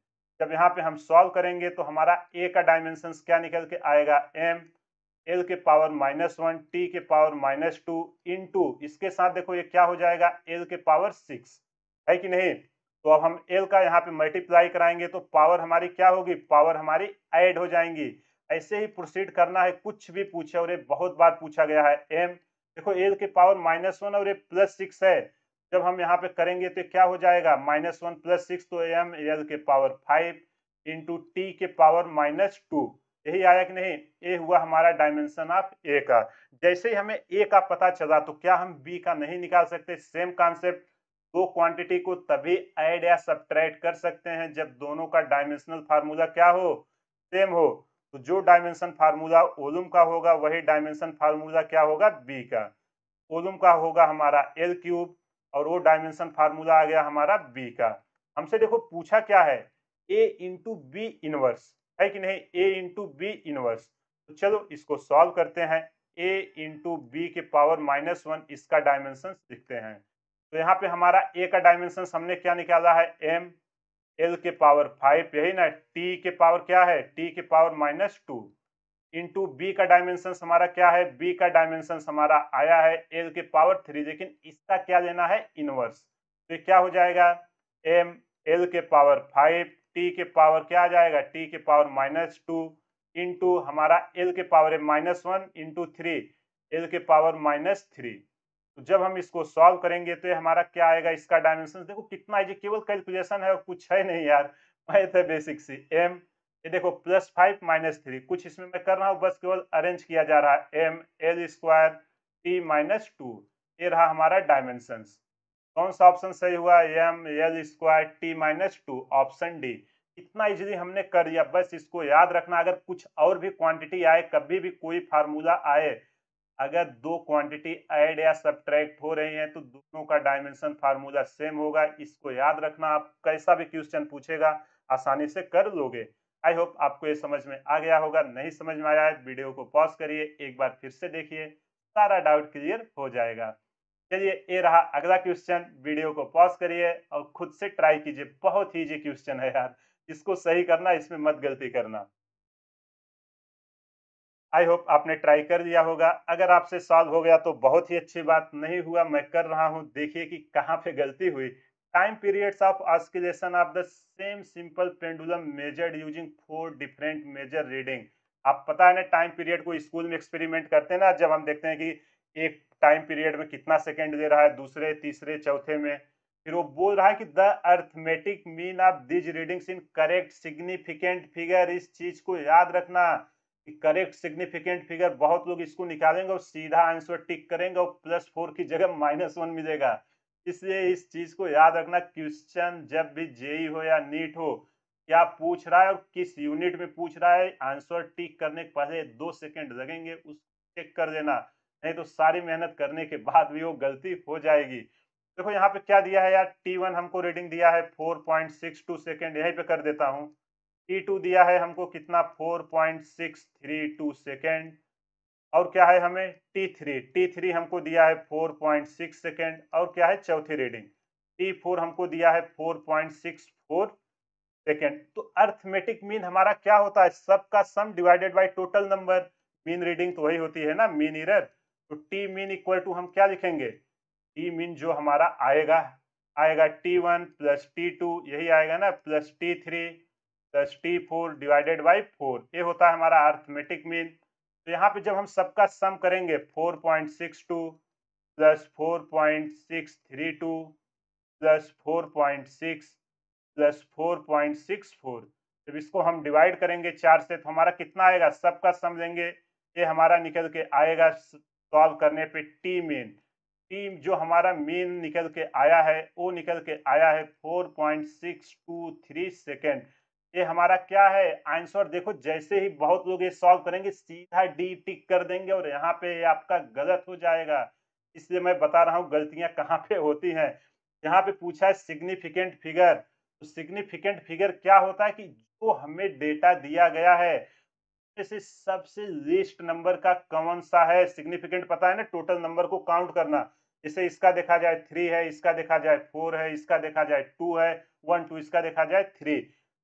जब यहाँ पे हम सॉल्व करेंगे तो हमारा ए का डायमेंशन क्या निकल के आएगा एम एल के पावर माइनस वन टी के power minus two into इसके साथ देखो ये क्या हो जाएगा एल के पावर सिक्स है कि नहीं तो अब हम एल का यहाँ पे मल्टीप्लाई कराएंगे तो पावर हमारी क्या होगी पावर हमारी ऐड हो जाएंगी ऐसे ही प्रोसीड करना है कुछ भी पूछे और ये बहुत बार पूछा गया है एम देखो एल के पावर माइनस वन और ये प्लस सिक्स है जब हम यहाँ पे करेंगे तो क्या हो जाएगा माइनस वन प्लस सिक्स तो एम एल के पावर फाइव इंटू टी के पावर माइनस टू यही आया कि नहीं ए हुआ हमारा डायमेंशन ऑफ ए का जैसे ही हमें ए का पता चला तो क्या हम बी का नहीं निकाल सकते सेम कॉन्सेप्ट दो क्वांटिटी को तभी ऐड या सब्ट्रैक्ट कर सकते हैं जब दोनों का डायमेंशनल फार्मूला क्या हो सेम हो तो जो डायमेंशन फार्मूला ओलूम का होगा वही डायमेंशन फार्मूला क्या होगा बी का ओलुम का होगा हमारा एल क्यूब और वो डायमेंशन फार्मूला आ गया हमारा बी का हमसे देखो पूछा क्या है ए इंटू बी इनवर्स है कि नहीं ए इंटू बी इनवर्स तो चलो इसको सॉल्व करते हैं ए इंटू बी के पावर माइनस वन इसका डायमेंशन सीखते हैं तो यहाँ पे हमारा ए का डायमेंशन हमने क्या निकाला है एम एल के पावर फाइव यही ना टी के पावर क्या है टी के power minus two into b का डायमेंशन हमारा क्या है बी का डायमेंशन हमारा आया है एल के पावर थ्री लेकिन इसका क्या लेना है इनवर्स तो क्या हो जाएगा एम एल के पावर फाइव टी के पावर क्या आ जाएगा टी के पावर माइनस टू इंटू हमारा एल के पावर है minus one into three L के पावर माइनस थ्री तो जब हम इसको सॉल्व करेंगे तो हमारा क्या आएगा इसका डायमेंशन देखो कितना है केवल कैलकुलेशन है और कुछ है नहीं यार मैथ है बेसिक सी एम ये देखो प्लस फाइव माइनस थ्री कुछ इसमें मैं कर रहा हूँ बस केवल अरेंज किया जा रहा है M L square T minus two ये रहा हमारा डायमेंशन कौन सा ऑप्शन सही हुआ M L square T minus two option D इतना इजीली हमने कर लिया बस इसको याद रखना अगर कुछ और भी क्वांटिटी आए कभी भी कोई फार्मूला आए अगर दो क्वांटिटी ऐड या सब्ट्रैक्ट हो रही हैं तो दोनों का डायमेंशन फार्मूला सेम होगा इसको याद रखना आप कैसा भी क्वेश्चन पूछेगा आसानी से कर लोगे आई होप आपको ये समझ में आ गया होगा नहीं समझ में आया है वीडियो को पॉज करिए एक बार फिर से देखिए सारा डाउट क्लियर हो जाएगा चलिए ये रहा अगला क्वेश्चन वीडियो को पॉज करिए और खुद से ट्राई कीजिए बहुत ही क्वेश्चन है यार इसको सही करना इसमें मत गलती करना आई होप आपने ट्राई कर दिया होगा अगर आपसे सॉल्व हो गया तो बहुत ही अच्छी बात नहीं हुआ मैं कर रहा हूँ देखिए कि कहाँ पे गलती हुई time periods of oscillation of the same simple pendulum measured using four different measure reading आप पता है ना टाइम पीरियड को स्कूल में एक्सपेरिमेंट करते हैं ना जब हम देखते हैं कि एक टाइम पीरियड में कितना सेकेंड दे रहा है दूसरे तीसरे चौथे में फिर वो बोल रहा है कि the arithmetic mean of these readings in correct significant figure इस चीज को याद रखना करेक्ट सिग्निफिकेंट फिगर बहुत लोग इसको निकालेंगे और सीधा आंसर टिक करेंगे और प्लस फोर की जगह माइनस वन मिलेगा इसलिए इस चीज को याद रखना क्वेश्चन जब भी जेई e हो या नीट हो क्या पूछ रहा है और किस यूनिट में पूछ रहा है आंसर टिक करने के पहले दो सेकेंड लगेंगे उस चेक कर देना नहीं तो सारी मेहनत करने के बाद भी वो गलती हो जाएगी देखो यहाँ पे क्या दिया है यार टी वन हमको रीडिंग दिया है four point six two second यहीं पे कर देता हूँ टी टू दिया है हमको कितना four point six three two second और क्या है हमें टी थ्री टी थ्री हमको दिया है फोर पॉइंट सिक्स सेकेंड और क्या है चौथी रीडिंग टी फोर हमको दिया है four point six four second तो अर्थमेटिक मीन हमारा क्या होता है सबका sum divided by total number mean reading तो वही होती है ना मीन इरर तो टी मीन इक्वल टू हम क्या लिखेंगे टी मीन जो हमारा आएगा आएगा T one plus T two यही आएगा ना plus T three plus T four divided by four ये होता है हमारा अर्थमेटिक मीन तो यहाँ पे जब हम सबका सम करेंगे four point six two plus four point six three two plus four point six plus four point six four जब इसको हम डिवाइड करेंगे चार से तो हमारा कितना आएगा सबका सम लेंगे ये हमारा निकल के आएगा सॉल्व करने पे टी मेन टी जो हमारा मेन निकल के आया है वो निकल के आया है four point six two three second ये हमारा क्या है आंसर देखो जैसे ही बहुत लोग ये सॉल्व करेंगे सीधा डी टिक कर देंगे और यहाँ पे आपका गलत हो जाएगा इसलिए मैं बता रहा हूँ गलतियां कहाँ पे होती हैं यहाँ पे पूछा है सिग्निफिकेंट फिगर तो सिग्निफिकेंट फिगर क्या होता है कि जो हमें डेटा दिया गया है से सबसे लिस्ट नंबर का कौन सा है सिग्निफिकेंट पता है ना टोटल नंबर को काउंट करना जैसे इसका देखा जाए थ्री है इसका देखा जाए फोर है इसका देखा जाए टू है वन टू इसका देखा जाए थ्री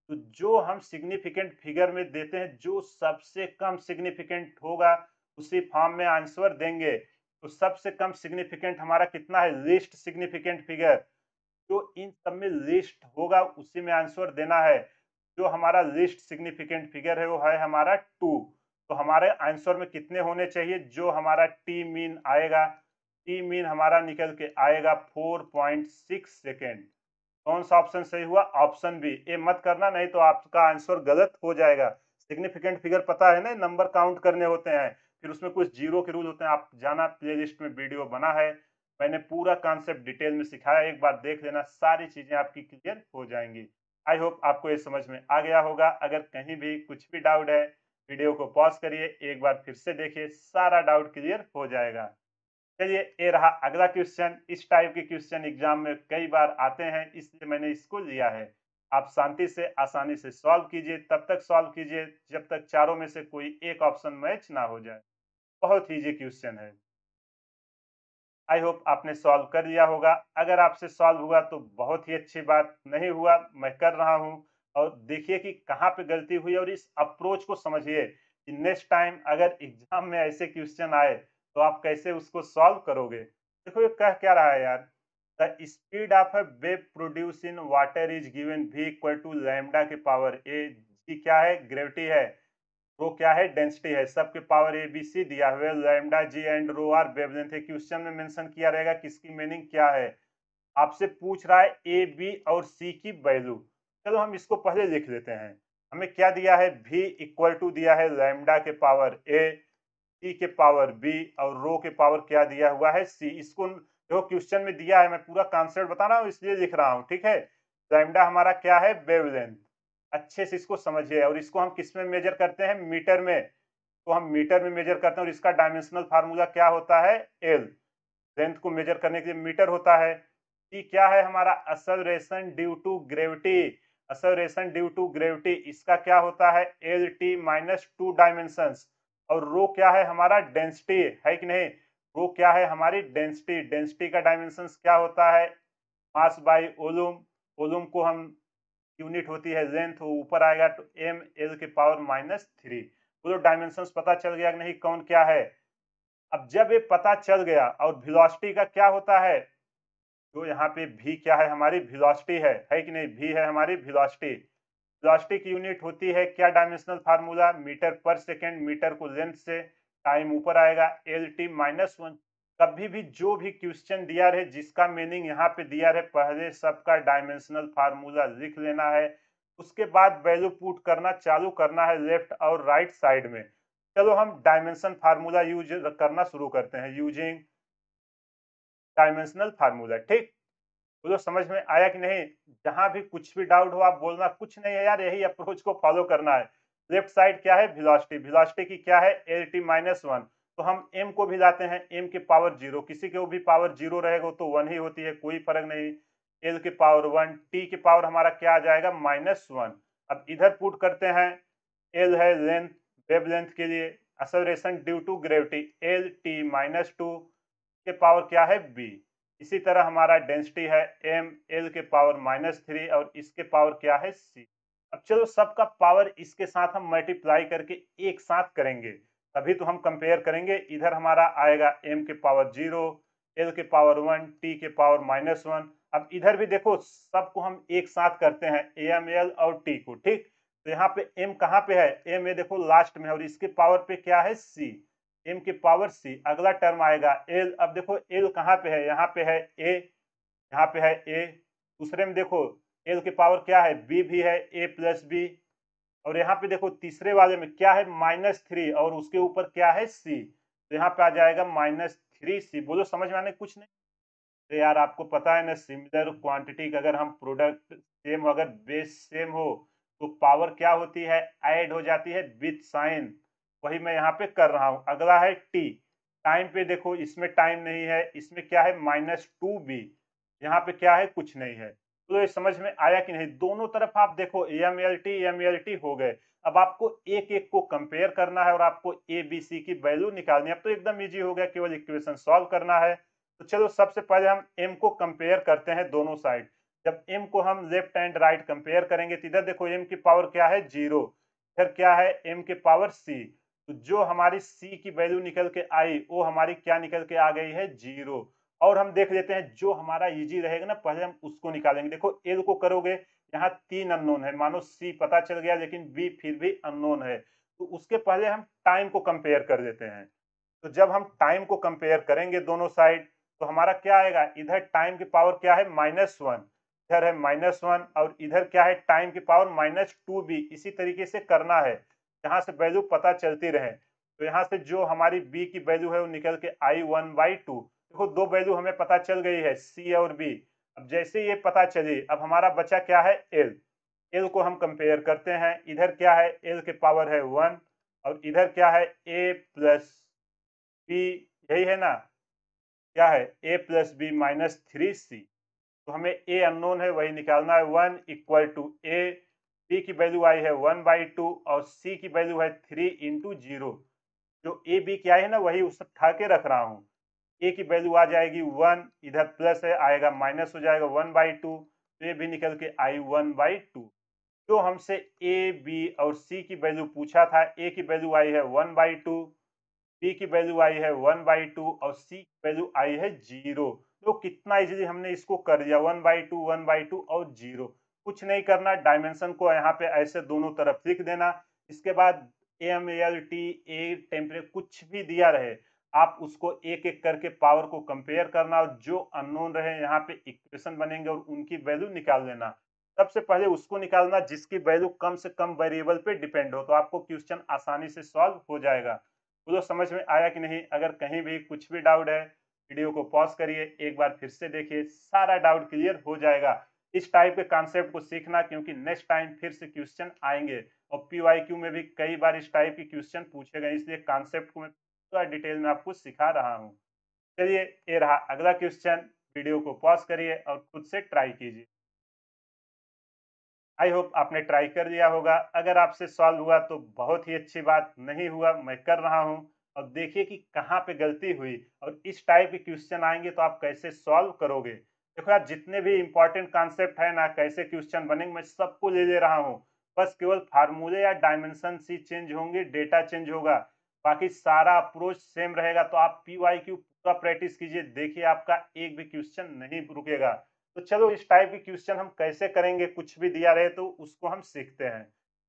तो जो हम सिग्निफिकेंट फिगर में देते हैं जो सबसे कम सिग्निफिकेंट होगा उसी फॉर्म में आंसर देंगे तो सबसे कम सिग्निफिकेंट हमारा कितना है लिस्ट सिग्निफिकेंट फिगर जो इन सब में लिस्ट होगा उसी में आंसर देना है जो हमारा लिस्ट सिग्निफिकेंट फिगर है वो है हमारा टू तो हमारे आंसर में कितने होने चाहिए जो हमारा टी मीन आएगा टी मीन हमारा निकल के आएगा फोर पॉइंट सिक्स सेकेंड कौन सा ऑप्शन सही हुआ ऑप्शन बी ये मत करना नहीं तो आपका आंसर गलत हो जाएगा सिग्निफिकेंट फिगर पता है ना नंबर काउंट करने होते हैं फिर उसमें कुछ जीरो के रूल होते हैं आप जाना प्ले में वीडियो बना है मैंने पूरा कॉन्सेप्ट डिटेल में सिखाया एक बार देख लेना सारी चीजें आपकी क्लियर हो जाएंगी आई होप आपको ये समझ में आ गया होगा अगर कहीं भी कुछ भी डाउट है वीडियो को पॉज करिए एक बार फिर से देखिए सारा डाउट क्लियर हो जाएगा चलिए ये रहा अगला क्वेश्चन इस टाइप के क्वेश्चन एग्जाम में कई बार आते हैं इसलिए मैंने इसको लिया है आप शांति से आसानी से सॉल्व कीजिए तब तक सॉल्व कीजिए जब तक चारों में से कोई एक ऑप्शन मैच ना हो जाए बहुत ईजी क्वेश्चन है आई होप आपने सॉल्व कर लिया होगा अगर आपसे सॉल्व हुआ तो बहुत ही अच्छी बात नहीं हुआ मैं कर रहा हूँ और देखिए कि कहाँ पे गलती हुई और इस अप्रोच को समझिए कि नेक्स्ट टाइम अगर एग्जाम में ऐसे क्वेश्चन आए तो आप कैसे उसको सॉल्व करोगे देखो ये कह क्या रहा है यार the speed of a wave produced in water is given v equal to lambda के पावर ए जी क्या है ग्रेविटी है रो क्या है डेंसिटी है सबके पावर ए बी सी दिया हुआ है lambda g and rho are wavelength है क्वेश्चन में मेंशन किया रहेगा किसकी मीनिंग क्या है आपसे पूछ रहा है ए बी और सी की वैल्यू चलो हम इसको पहले लिख लेते हैं हमें क्या दिया है भी इक्वल टू दिया है लैमडा के पावर ए ई e के पावर बी और रो के पावर क्या दिया हुआ है सी इसको देखो क्वेश्चन में दिया है मैं पूरा कॉन्सेप्ट बता रहा हूँ इसलिए लिख रहा हूँ ठीक है लैमडा हमारा क्या है वेवलेंथ अच्छे से इसको समझिए और इसको हम किस में मेजर करते हैं मीटर में तो हम मीटर में मेजर करते हैं और इसका डायमेंशनल फार्मूला क्या होता है एल लेंथ को मेजर करने के लिए मीटर होता है कि e क्या है हमारा acceleration due to gravity acceleration due to gravity इसका क्या होता है L T minus two dimensions और रो क्या है हमारा डेंसिटी है कि नहीं रो क्या है हमारी डेंसिटी डेंसिटी का डायमेंशन क्या होता है मास बाय ओलूम ओलूम को हम यूनिट होती है लेंथ ऊपर आएगा तो एम एल के पावर माइनस थ्री बोलो डायमेंशन पता चल गया कि नहीं कौन क्या है अब जब ये पता चल गया और वेलोसिटी का क्या होता है जो तो यहाँ पे भी क्या है हमारी वेलोसिटी है है कि नहीं भी है हमारी वेलोसिटी प्लास्टिक यूनिट होती है क्या डायमेंशनल फार्मूला मीटर पर सेकेंड मीटर को लेंथ से टाइम ऊपर आएगा एल टी माइनस वन कभी भी जो भी क्वेश्चन दिया रहे जिसका मीनिंग यहाँ पे दिया रहे पहले सबका डायमेंशनल फार्मूला लिख लेना है उसके बाद वैल्यू पुट करना चालू करना है लेफ्ट और राइट साइड में चलो हम डायमेंशन फार्मूला यूज करना शुरू करते हैं यूजिंग डायमेंशनल फार्मूला ठीक वो तो समझ में आया कि नहीं जहां भी कुछ भी डाउट हो आप बोलना कुछ नहीं है यार यही अप्रोच को फॉलो करना है लेफ्ट साइड क्या है वेलोसिटी वेलोसिटी की क्या है एल टी माइनस वन तो हम एम को भी लाते हैं एम के पावर जीरो किसी के भी पावर जीरो रहेगा तो वन ही होती है कोई फर्क नहीं एल के पावर वन टी के पावर हमारा क्या आ जाएगा माइनस वन अब इधर पुट करते हैं एल है लेंथ वेब लेंथ के लिए रेशन due to gravity L T minus two के पावर क्या है बी इसी तरह हमारा डेंसिटी है एम एल के पावर माइनस थ्री और इसके पावर क्या है सी अब चलो सबका पावर इसके साथ हम मल्टीप्लाई करके एक साथ करेंगे तभी तो हम कंपेयर करेंगे इधर हमारा आएगा एम के पावर जीरो एल के पावर वन टी के पावर माइनस वन अब इधर भी देखो सबको हम एक साथ करते हैं ए एम एल और टी को ठीक तो यहाँ पे एम कहाँ पे है एम ए देखो लास्ट में और इसके पावर पे क्या है सी एम की पावर सी अगला टर्म आएगा एल अब देखो एल कहाँ पे है यहाँ पे है ए यहाँ पे है ए दूसरे में देखो एल की पावर क्या है बी भी है ए प्लस बी और यहाँ पे देखो तीसरे वाले में क्या है माइनस थ्री और उसके ऊपर क्या है सी तो यहाँ पे आ जाएगा माइनस थ्री सी बोलो समझ में आने कुछ नहीं तो यार आपको पता है ना सिमिलर क्वांटिटी का अगर हम प्रोडक्ट सेम अगर बेस सेम हो तो पावर क्या होती है ऐड हो जाती है विथ साइन वही मैं यहाँ पे कर रहा हूँ अगला है टी टाइम पे देखो इसमें टाइम नहीं है इसमें क्या है माइनस टू बी यहाँ पे क्या है कुछ नहीं है तो ये समझ में आया कि नहीं दोनों तरफ आप देखो M L T M L T हो गए अब आपको एक एक को कंपेयर करना है और आपको ए बी सी की वैल्यू निकालनी है अब तो एकदम ईजी हो गया केवल इक्वेशन सॉल्व करना है तो चलो सबसे पहले हम एम को कंपेयर करते हैं दोनों साइड जब एम को हम लेफ्ट एंड राइट कंपेयर करेंगे तो इधर देखो एम की पावर क्या है जीरो इधर क्या है एम के पावर सी तो जो हमारी सी की वैल्यू निकल के आई वो हमारी क्या निकल के आ गई है जीरो और हम देख लेते हैं जो हमारा इजी रहेगा ना पहले हम उसको निकालेंगे देखो एल को करोगे यहाँ तीन अननोन है मानो सी पता चल गया लेकिन बी फिर भी अननोन है तो उसके पहले हम टाइम को कंपेयर कर देते हैं तो जब हम टाइम को कंपेयर करेंगे दोनों साइड तो हमारा क्या आएगा इधर टाइम की पावर क्या है माइनस वन इधर है माइनस वन और इधर क्या है टाइम की पावर माइनस टू बी इसी तरीके से करना है यहाँ से वैल्यू पता चलती रहे तो यहाँ से जो हमारी बी की वैल्यू है वो निकल के आई वन बाई टू देखो दो वैल्यू हमें पता चल गई है सी और बी अब जैसे ये पता चली अब हमारा बच्चा क्या है एल एल को हम कंपेयर करते हैं इधर क्या है एल के पावर है वन और इधर क्या है ए प्लस बी यही है ना क्या है a plus b minus three c तो हमें ए अननोन है वही निकालना है one equal to a b की वैल्यू आई है वन बाई टू और सी की वैल्यू है थ्री इंटू जीरो जो ए बी क्या है ना वही उस उठा के रख रहा हूँ ए की वैल्यू आ जाएगी वन इधर प्लस है आएगा माइनस हो जाएगा वन बाई टू तो ये भी निकल के आई वन बाई टू जो हमसे ए बी और सी की वैल्यू पूछा था ए की वैल्यू आई है वन बाई टू बी की वैल्यू आई है वन बाई टू और सी की वैल्यू आई है जीरो तो कितना इजीली हमने इसको कर दिया one by two one by two और जीरो कुछ नहीं करना डायमेंशन को यहाँ पे ऐसे दोनों तरफ लिख देना इसके बाद M L T a temperature कुछ भी दिया रहे आप उसको एक एक करके पावर को कंपेयर करना और जो अननोन रहे यहाँ पे इक्वेशन बनेंगे और उनकी वैल्यू निकाल लेना सबसे पहले उसको निकालना जिसकी वैल्यू कम से कम वेरिएबल पे डिपेंड हो तो आपको क्वेश्चन आसानी से सॉल्व हो जाएगा बोलो समझ में आया कि नहीं अगर कहीं भी कुछ भी डाउट है वीडियो को पॉज करिए एक बार फिर से देखिए सारा डाउट क्लियर हो जाएगा इस टाइप के कॉन्सेप्ट को सीखना क्योंकि नेक्स्ट टाइम फिर से क्वेश्चन आएंगे और पी में भी कई बार इस टाइप के क्वेश्चन पूछे गए इसलिए कॉन्सेप्ट को मैं पूरा डिटेल में आपको सिखा रहा हूँ चलिए ये रहा अगला क्वेश्चन वीडियो को पॉज करिए और खुद से ट्राई कीजिए आई होप आपने ट्राई कर लिया होगा अगर आपसे सॉल्व हुआ तो बहुत ही अच्छी बात नहीं हुआ मैं कर रहा हूँ और देखिए कि कहाँ पे गलती हुई और इस टाइप के क्वेश्चन आएंगे तो आप कैसे सॉल्व करोगे देखो यार जितने भी इंपॉर्टेंट कॉन्सेप्ट है ना कैसे क्वेश्चन बनेंगे मैं सबको ले ले रहा हूँ बस केवल फार्मूले या डायमेंशन सी चेंज होंगे डेटा चेंज होगा बाकी सारा अप्रोच सेम रहेगा तो आप पी वाई क्यू पूरा प्रैक्टिस कीजिए देखिए आपका एक भी क्वेश्चन नहीं रुकेगा तो चलो इस टाइप के क्वेश्चन हम कैसे करेंगे कुछ भी दिया रहे तो उसको हम सीखते हैं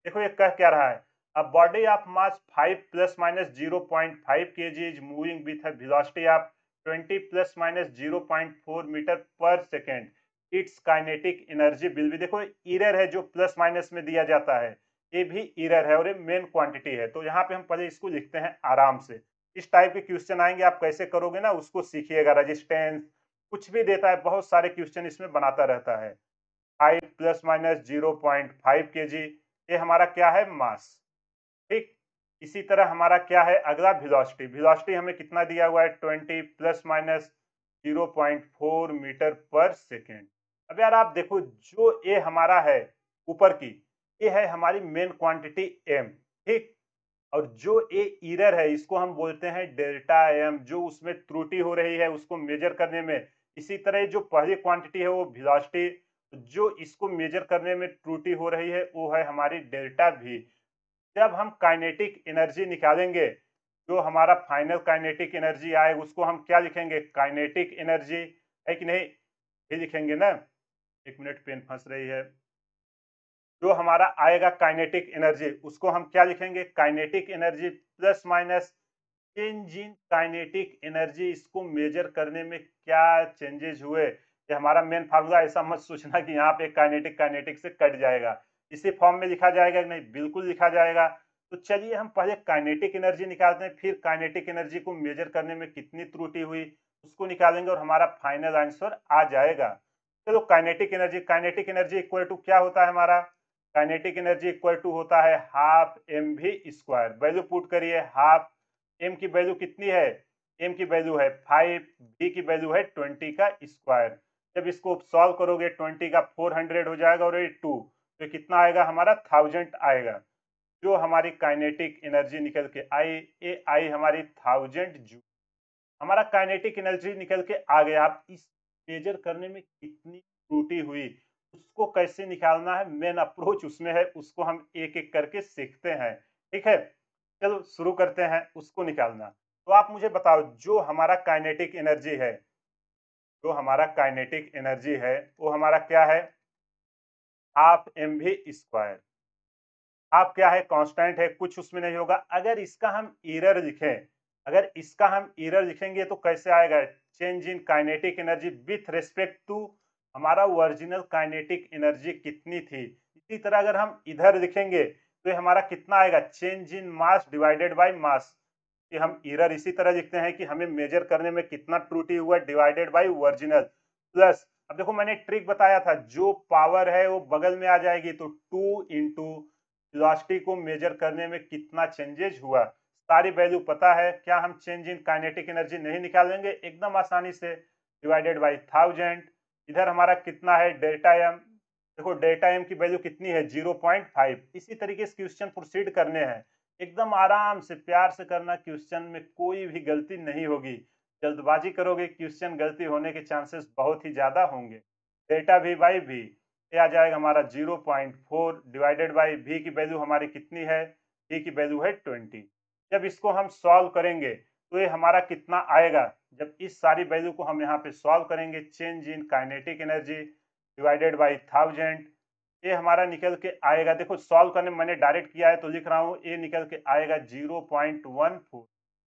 देखो ये कह क्या रहा है अब body of mass 5 plus minus 0.5 kg is moving with a velocity of 20 plus minus 0.4 metre पर second its kinetic energy will be देखो इरर है जो प्लस माइनस में दिया जाता है ये भी इरर है और ये मेन क्वांटिटी है तो यहाँ पे हम पहले इसको लिखते हैं आराम से इस टाइप के क्वेश्चन आएंगे आप कैसे करोगे ना उसको सीखिएगा रजिस्टेंस कुछ भी देता है बहुत सारे क्वेश्चन इसमें बनाता रहता है five plus minus zero point five K G ये हमारा क्या है मास इसी तरह हमारा क्या है अगला वेलोसिटी वेलोसिटी हमें कितना दिया हुआ है twenty plus minus zero point four metre पर सेकेंड अब यार आप देखो जो ए हमारा है ऊपर की ये है हमारी मेन क्वांटिटी एम ठीक और जो ए इरर है इसको हम बोलते हैं डेल्टा एम जो उसमें त्रुटि हो रही है उसको मेजर करने में इसी तरह जो पहली क्वांटिटी है वो वेलोसिटी जो इसको मेजर करने में त्रुटि हो रही है वो है हमारी डेल्टा भी जब हम काइनेटिक एनर्जी निकालेंगे जो हमारा फाइनल काइनेटिक एनर्जी आए उसको हम क्या लिखेंगे काइनेटिक एनर्जी है कि नहीं ये लिखेंगे ना एक मिनट पेन फंस रही है जो हमारा आएगा काइनेटिक एनर्जी उसको हम क्या लिखेंगे kinetic energy plus minus change in kinetic energy इसको मेजर करने में क्या चेंजेज हुए ये हमारा मेन फार्मूला ऐसा मत सोचना कि यहाँ पे काइनेटिक काइनेटिक से कट जाएगा इसी फॉर्म में लिखा जाएगा कि नहीं बिल्कुल लिखा जाएगा तो चलिए हम पहले काइनेटिक एनर्जी निकालते हैं फिर काइनेटिक एनर्जी को मेजर करने में कितनी त्रुटि हुई उसको निकालेंगे और हमारा फाइनल आंसर आ जाएगा चलो kinetic energy kinetic energy equal to क्या होता है हमारा काइनेटिक एनर्जी इक्वल टू होता है half M v square value put करिए हाफ एम की वैल्यू कितनी है एम की वैल्यू है फाइव बी की वैल्यू है ट्वेंटी का स्क्वायर जब इसको सॉल्व करोगे ट्वेंटी का फोर हंड्रेड हो जाएगा और ये टू तो कितना आएगा हमारा थाउजेंड आएगा जो हमारी काइनेटिक एनर्जी निकल के आई ए आई हमारी थाउजेंड जू हमारा काइनेटिक एनर्जी निकल के आ गया आप इस मेजर करने में कितनी त्रुटि हुई उसको कैसे निकालना है मेन अप्रोच उसमें है उसको हम एक एक करके सीखते हैं ठीक है चलो शुरू करते हैं उसको निकालना तो आप मुझे बताओ जो हमारा काइनेटिक एनर्जी है जो हमारा काइनेटिक एनर्जी है वो हमारा क्या है हाफ एम वी स्क्वायर आप क्या है कांस्टेंट है कुछ उसमें नहीं होगा अगर इसका हम इरर लिखें अगर इसका हम इरर लिखेंगे तो कैसे आएगा change in kinetic energy with respect to हमारा ओरिजिनल काइनेटिक एनर्जी कितनी थी इसी तरह अगर हम इधर लिखेंगे तो हमारा कितना आएगा change in mass divided by mass कि हम इरर इसी तरह लिखते हैं कि हमें मेजर करने में कितना त्रुटि हुआ डिवाइडेड बाय ओरिजिनल प्लस अब देखो मैंने ट्रिक बताया था जो पावर है वो बगल में आ जाएगी तो टू इंटू वेलोसिटी को मेजर करने में कितना चेंजेज हुआ सारी वैल्यू पता है क्या हम चेंज इन काइनेटिक एनर्जी नहीं निकालेंगे एकदम आसानी से डिवाइडेड बाई थाउजेंड इधर हमारा कितना है डेल्टा एम देखो डेल्टा एम की वैल्यू कितनी है जीरो पॉइंट फाइव इसी तरीके से क्वेश्चन प्रोसीड करने हैं एकदम आराम से प्यार से करना क्वेश्चन में कोई भी गलती नहीं होगी जल्दबाजी करोगे क्वेश्चन गलती होने के चांसेस बहुत ही ज़्यादा होंगे डेल्टा वी बाई वी आ जाएगा हमारा zero point four divided by v की वैल्यू हमारी कितनी है वी की वैल्यू है ट्वेंटी जब इसको हम सॉल्व करेंगे तो ये हमारा कितना आएगा जब इस सारी वैल्यू को हम यहाँ पे सॉल्व करेंगे change in kinetic energy divided by thousand ये हमारा निकल के आएगा देखो सॉल्व करने मैंने डायरेक्ट किया है तो लिख रहा हूँ ये निकल के आएगा जीरो पॉइंट वन फोर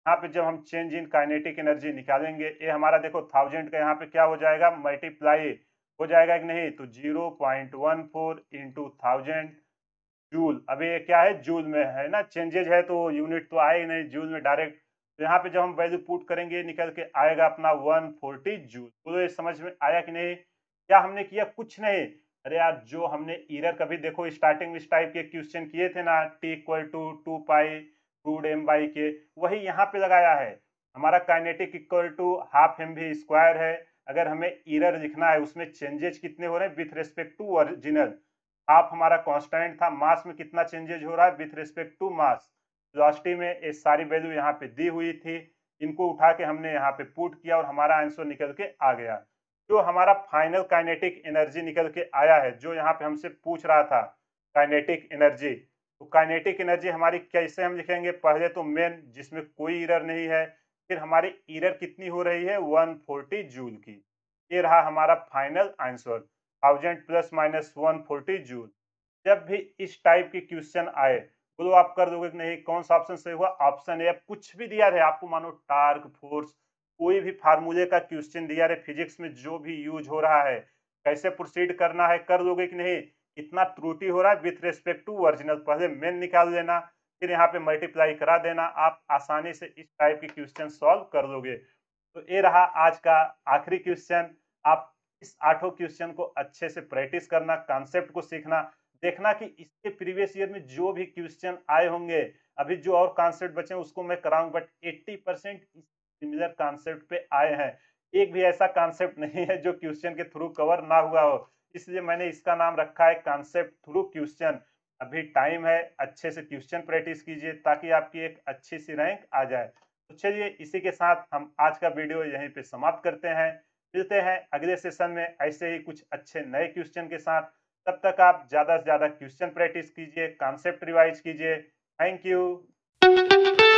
यहाँ पे जब हम चेंज इन काइनेटिक एनर्जी निकालेंगे ये हमारा देखो थाउजेंड का यहाँ पे क्या हो जाएगा मल्टीप्लाई हो जाएगा कि नहीं तो zero point one four into thousand joule अभी ये क्या है जूल में है ना चेंजेज है तो यूनिट तो आए नहीं जूल में डायरेक्ट तो यहाँ पे जब हम वैल्यू पुट करेंगे निकल के आएगा अपना वन फोर्टी जूल बोलो ये समझ में आया कि नहीं क्या हमने किया कुछ नहीं अरे यार जो हमने ईरर कभी देखो स्टार्टिंग में इस टाइप के क्वेश्चन किए थे ना T equal to two pi root M by K वही यहाँ पे लगाया है हमारा kinetic equal to half M v square है अगर हमें इरर लिखना है उसमें चेंजेज कितने हो रहे हैं with respect to original half हमारा कॉन्स्टेंट था मास में कितना चेंजेज हो रहा है विथ रेस्पेक्ट टू मास लॉस्टी में ये सारी वैल्यू यहाँ पे दी हुई थी इनको उठा के हमने यहाँ पे पुट किया और हमारा आंसर निकल के आ गया जो हमारा फाइनल काइनेटिक एनर्जी निकल के आया है जो यहाँ पे हमसे पूछ रहा था काइनेटिक एनर्जी तो काइनेटिक एनर्जी हमारी कैसे हम लिखेंगे पहले तो मेन जिसमें कोई इरर नहीं है फिर हमारी इरर कितनी हो रही है 140 जूल की ये रहा हमारा final answer thousand plus minus 140 joule जब भी इस टाइप के क्वेश्चन आए बोलो तो आप कर दोगे कि नहीं कौन सा ऑप्शन सही हुआ ऑप्शन ए कुछ भी दिया है आपको मानो टार्क फोर्स कोई भी फार्मूले का क्वेश्चन दिया है फिजिक्स में जो भी यूज हो रहा है कैसे प्रोसीड करना है कर दोगे कि नहीं कितना त्रुटि हो रहा है विथ रेस्पेक्ट टू ओरिजिनल पहले मेन निकाल लेना फिर यहाँ पे मल्टीप्लाई करा देना आप आसानी से इस टाइप के क्वेश्चन सॉल्व कर लोगे तो ये रहा आज का आखिरी क्वेश्चन आप इस आठों क्वेश्चन को अच्छे से प्रैक्टिस करना कॉन्सेप्ट को सीखना देखना कि इसके प्रीवियस ईयर में जो भी क्वेश्चन आए होंगे अभी जो और कॉन्सेप्ट बचे उसको मैं कराऊंगा but eighty percent similar concept पे आए हैं एक भी ऐसा कॉन्सेप्ट नहीं है जो क्वेश्चन के थ्रू कवर ना हुआ हो इसलिए मैंने इसका नाम रखा है कॉन्सेप्ट थ्रू क्वेश्चन अभी टाइम है अच्छे से क्वेश्चन प्रैक्टिस कीजिए ताकि आपकी एक अच्छी सी रैंक आ जाए तो चलिए इसी के साथ हम आज का वीडियो यहीं पे समाप्त करते हैं मिलते हैं अगले सेशन में ऐसे ही कुछ अच्छे नए क्वेश्चन के साथ तब तक आप ज़्यादा से ज़्यादा क्वेश्चन प्रैक्टिस कीजिए कॉन्सेप्ट रिवाइज कीजिए थैंक यू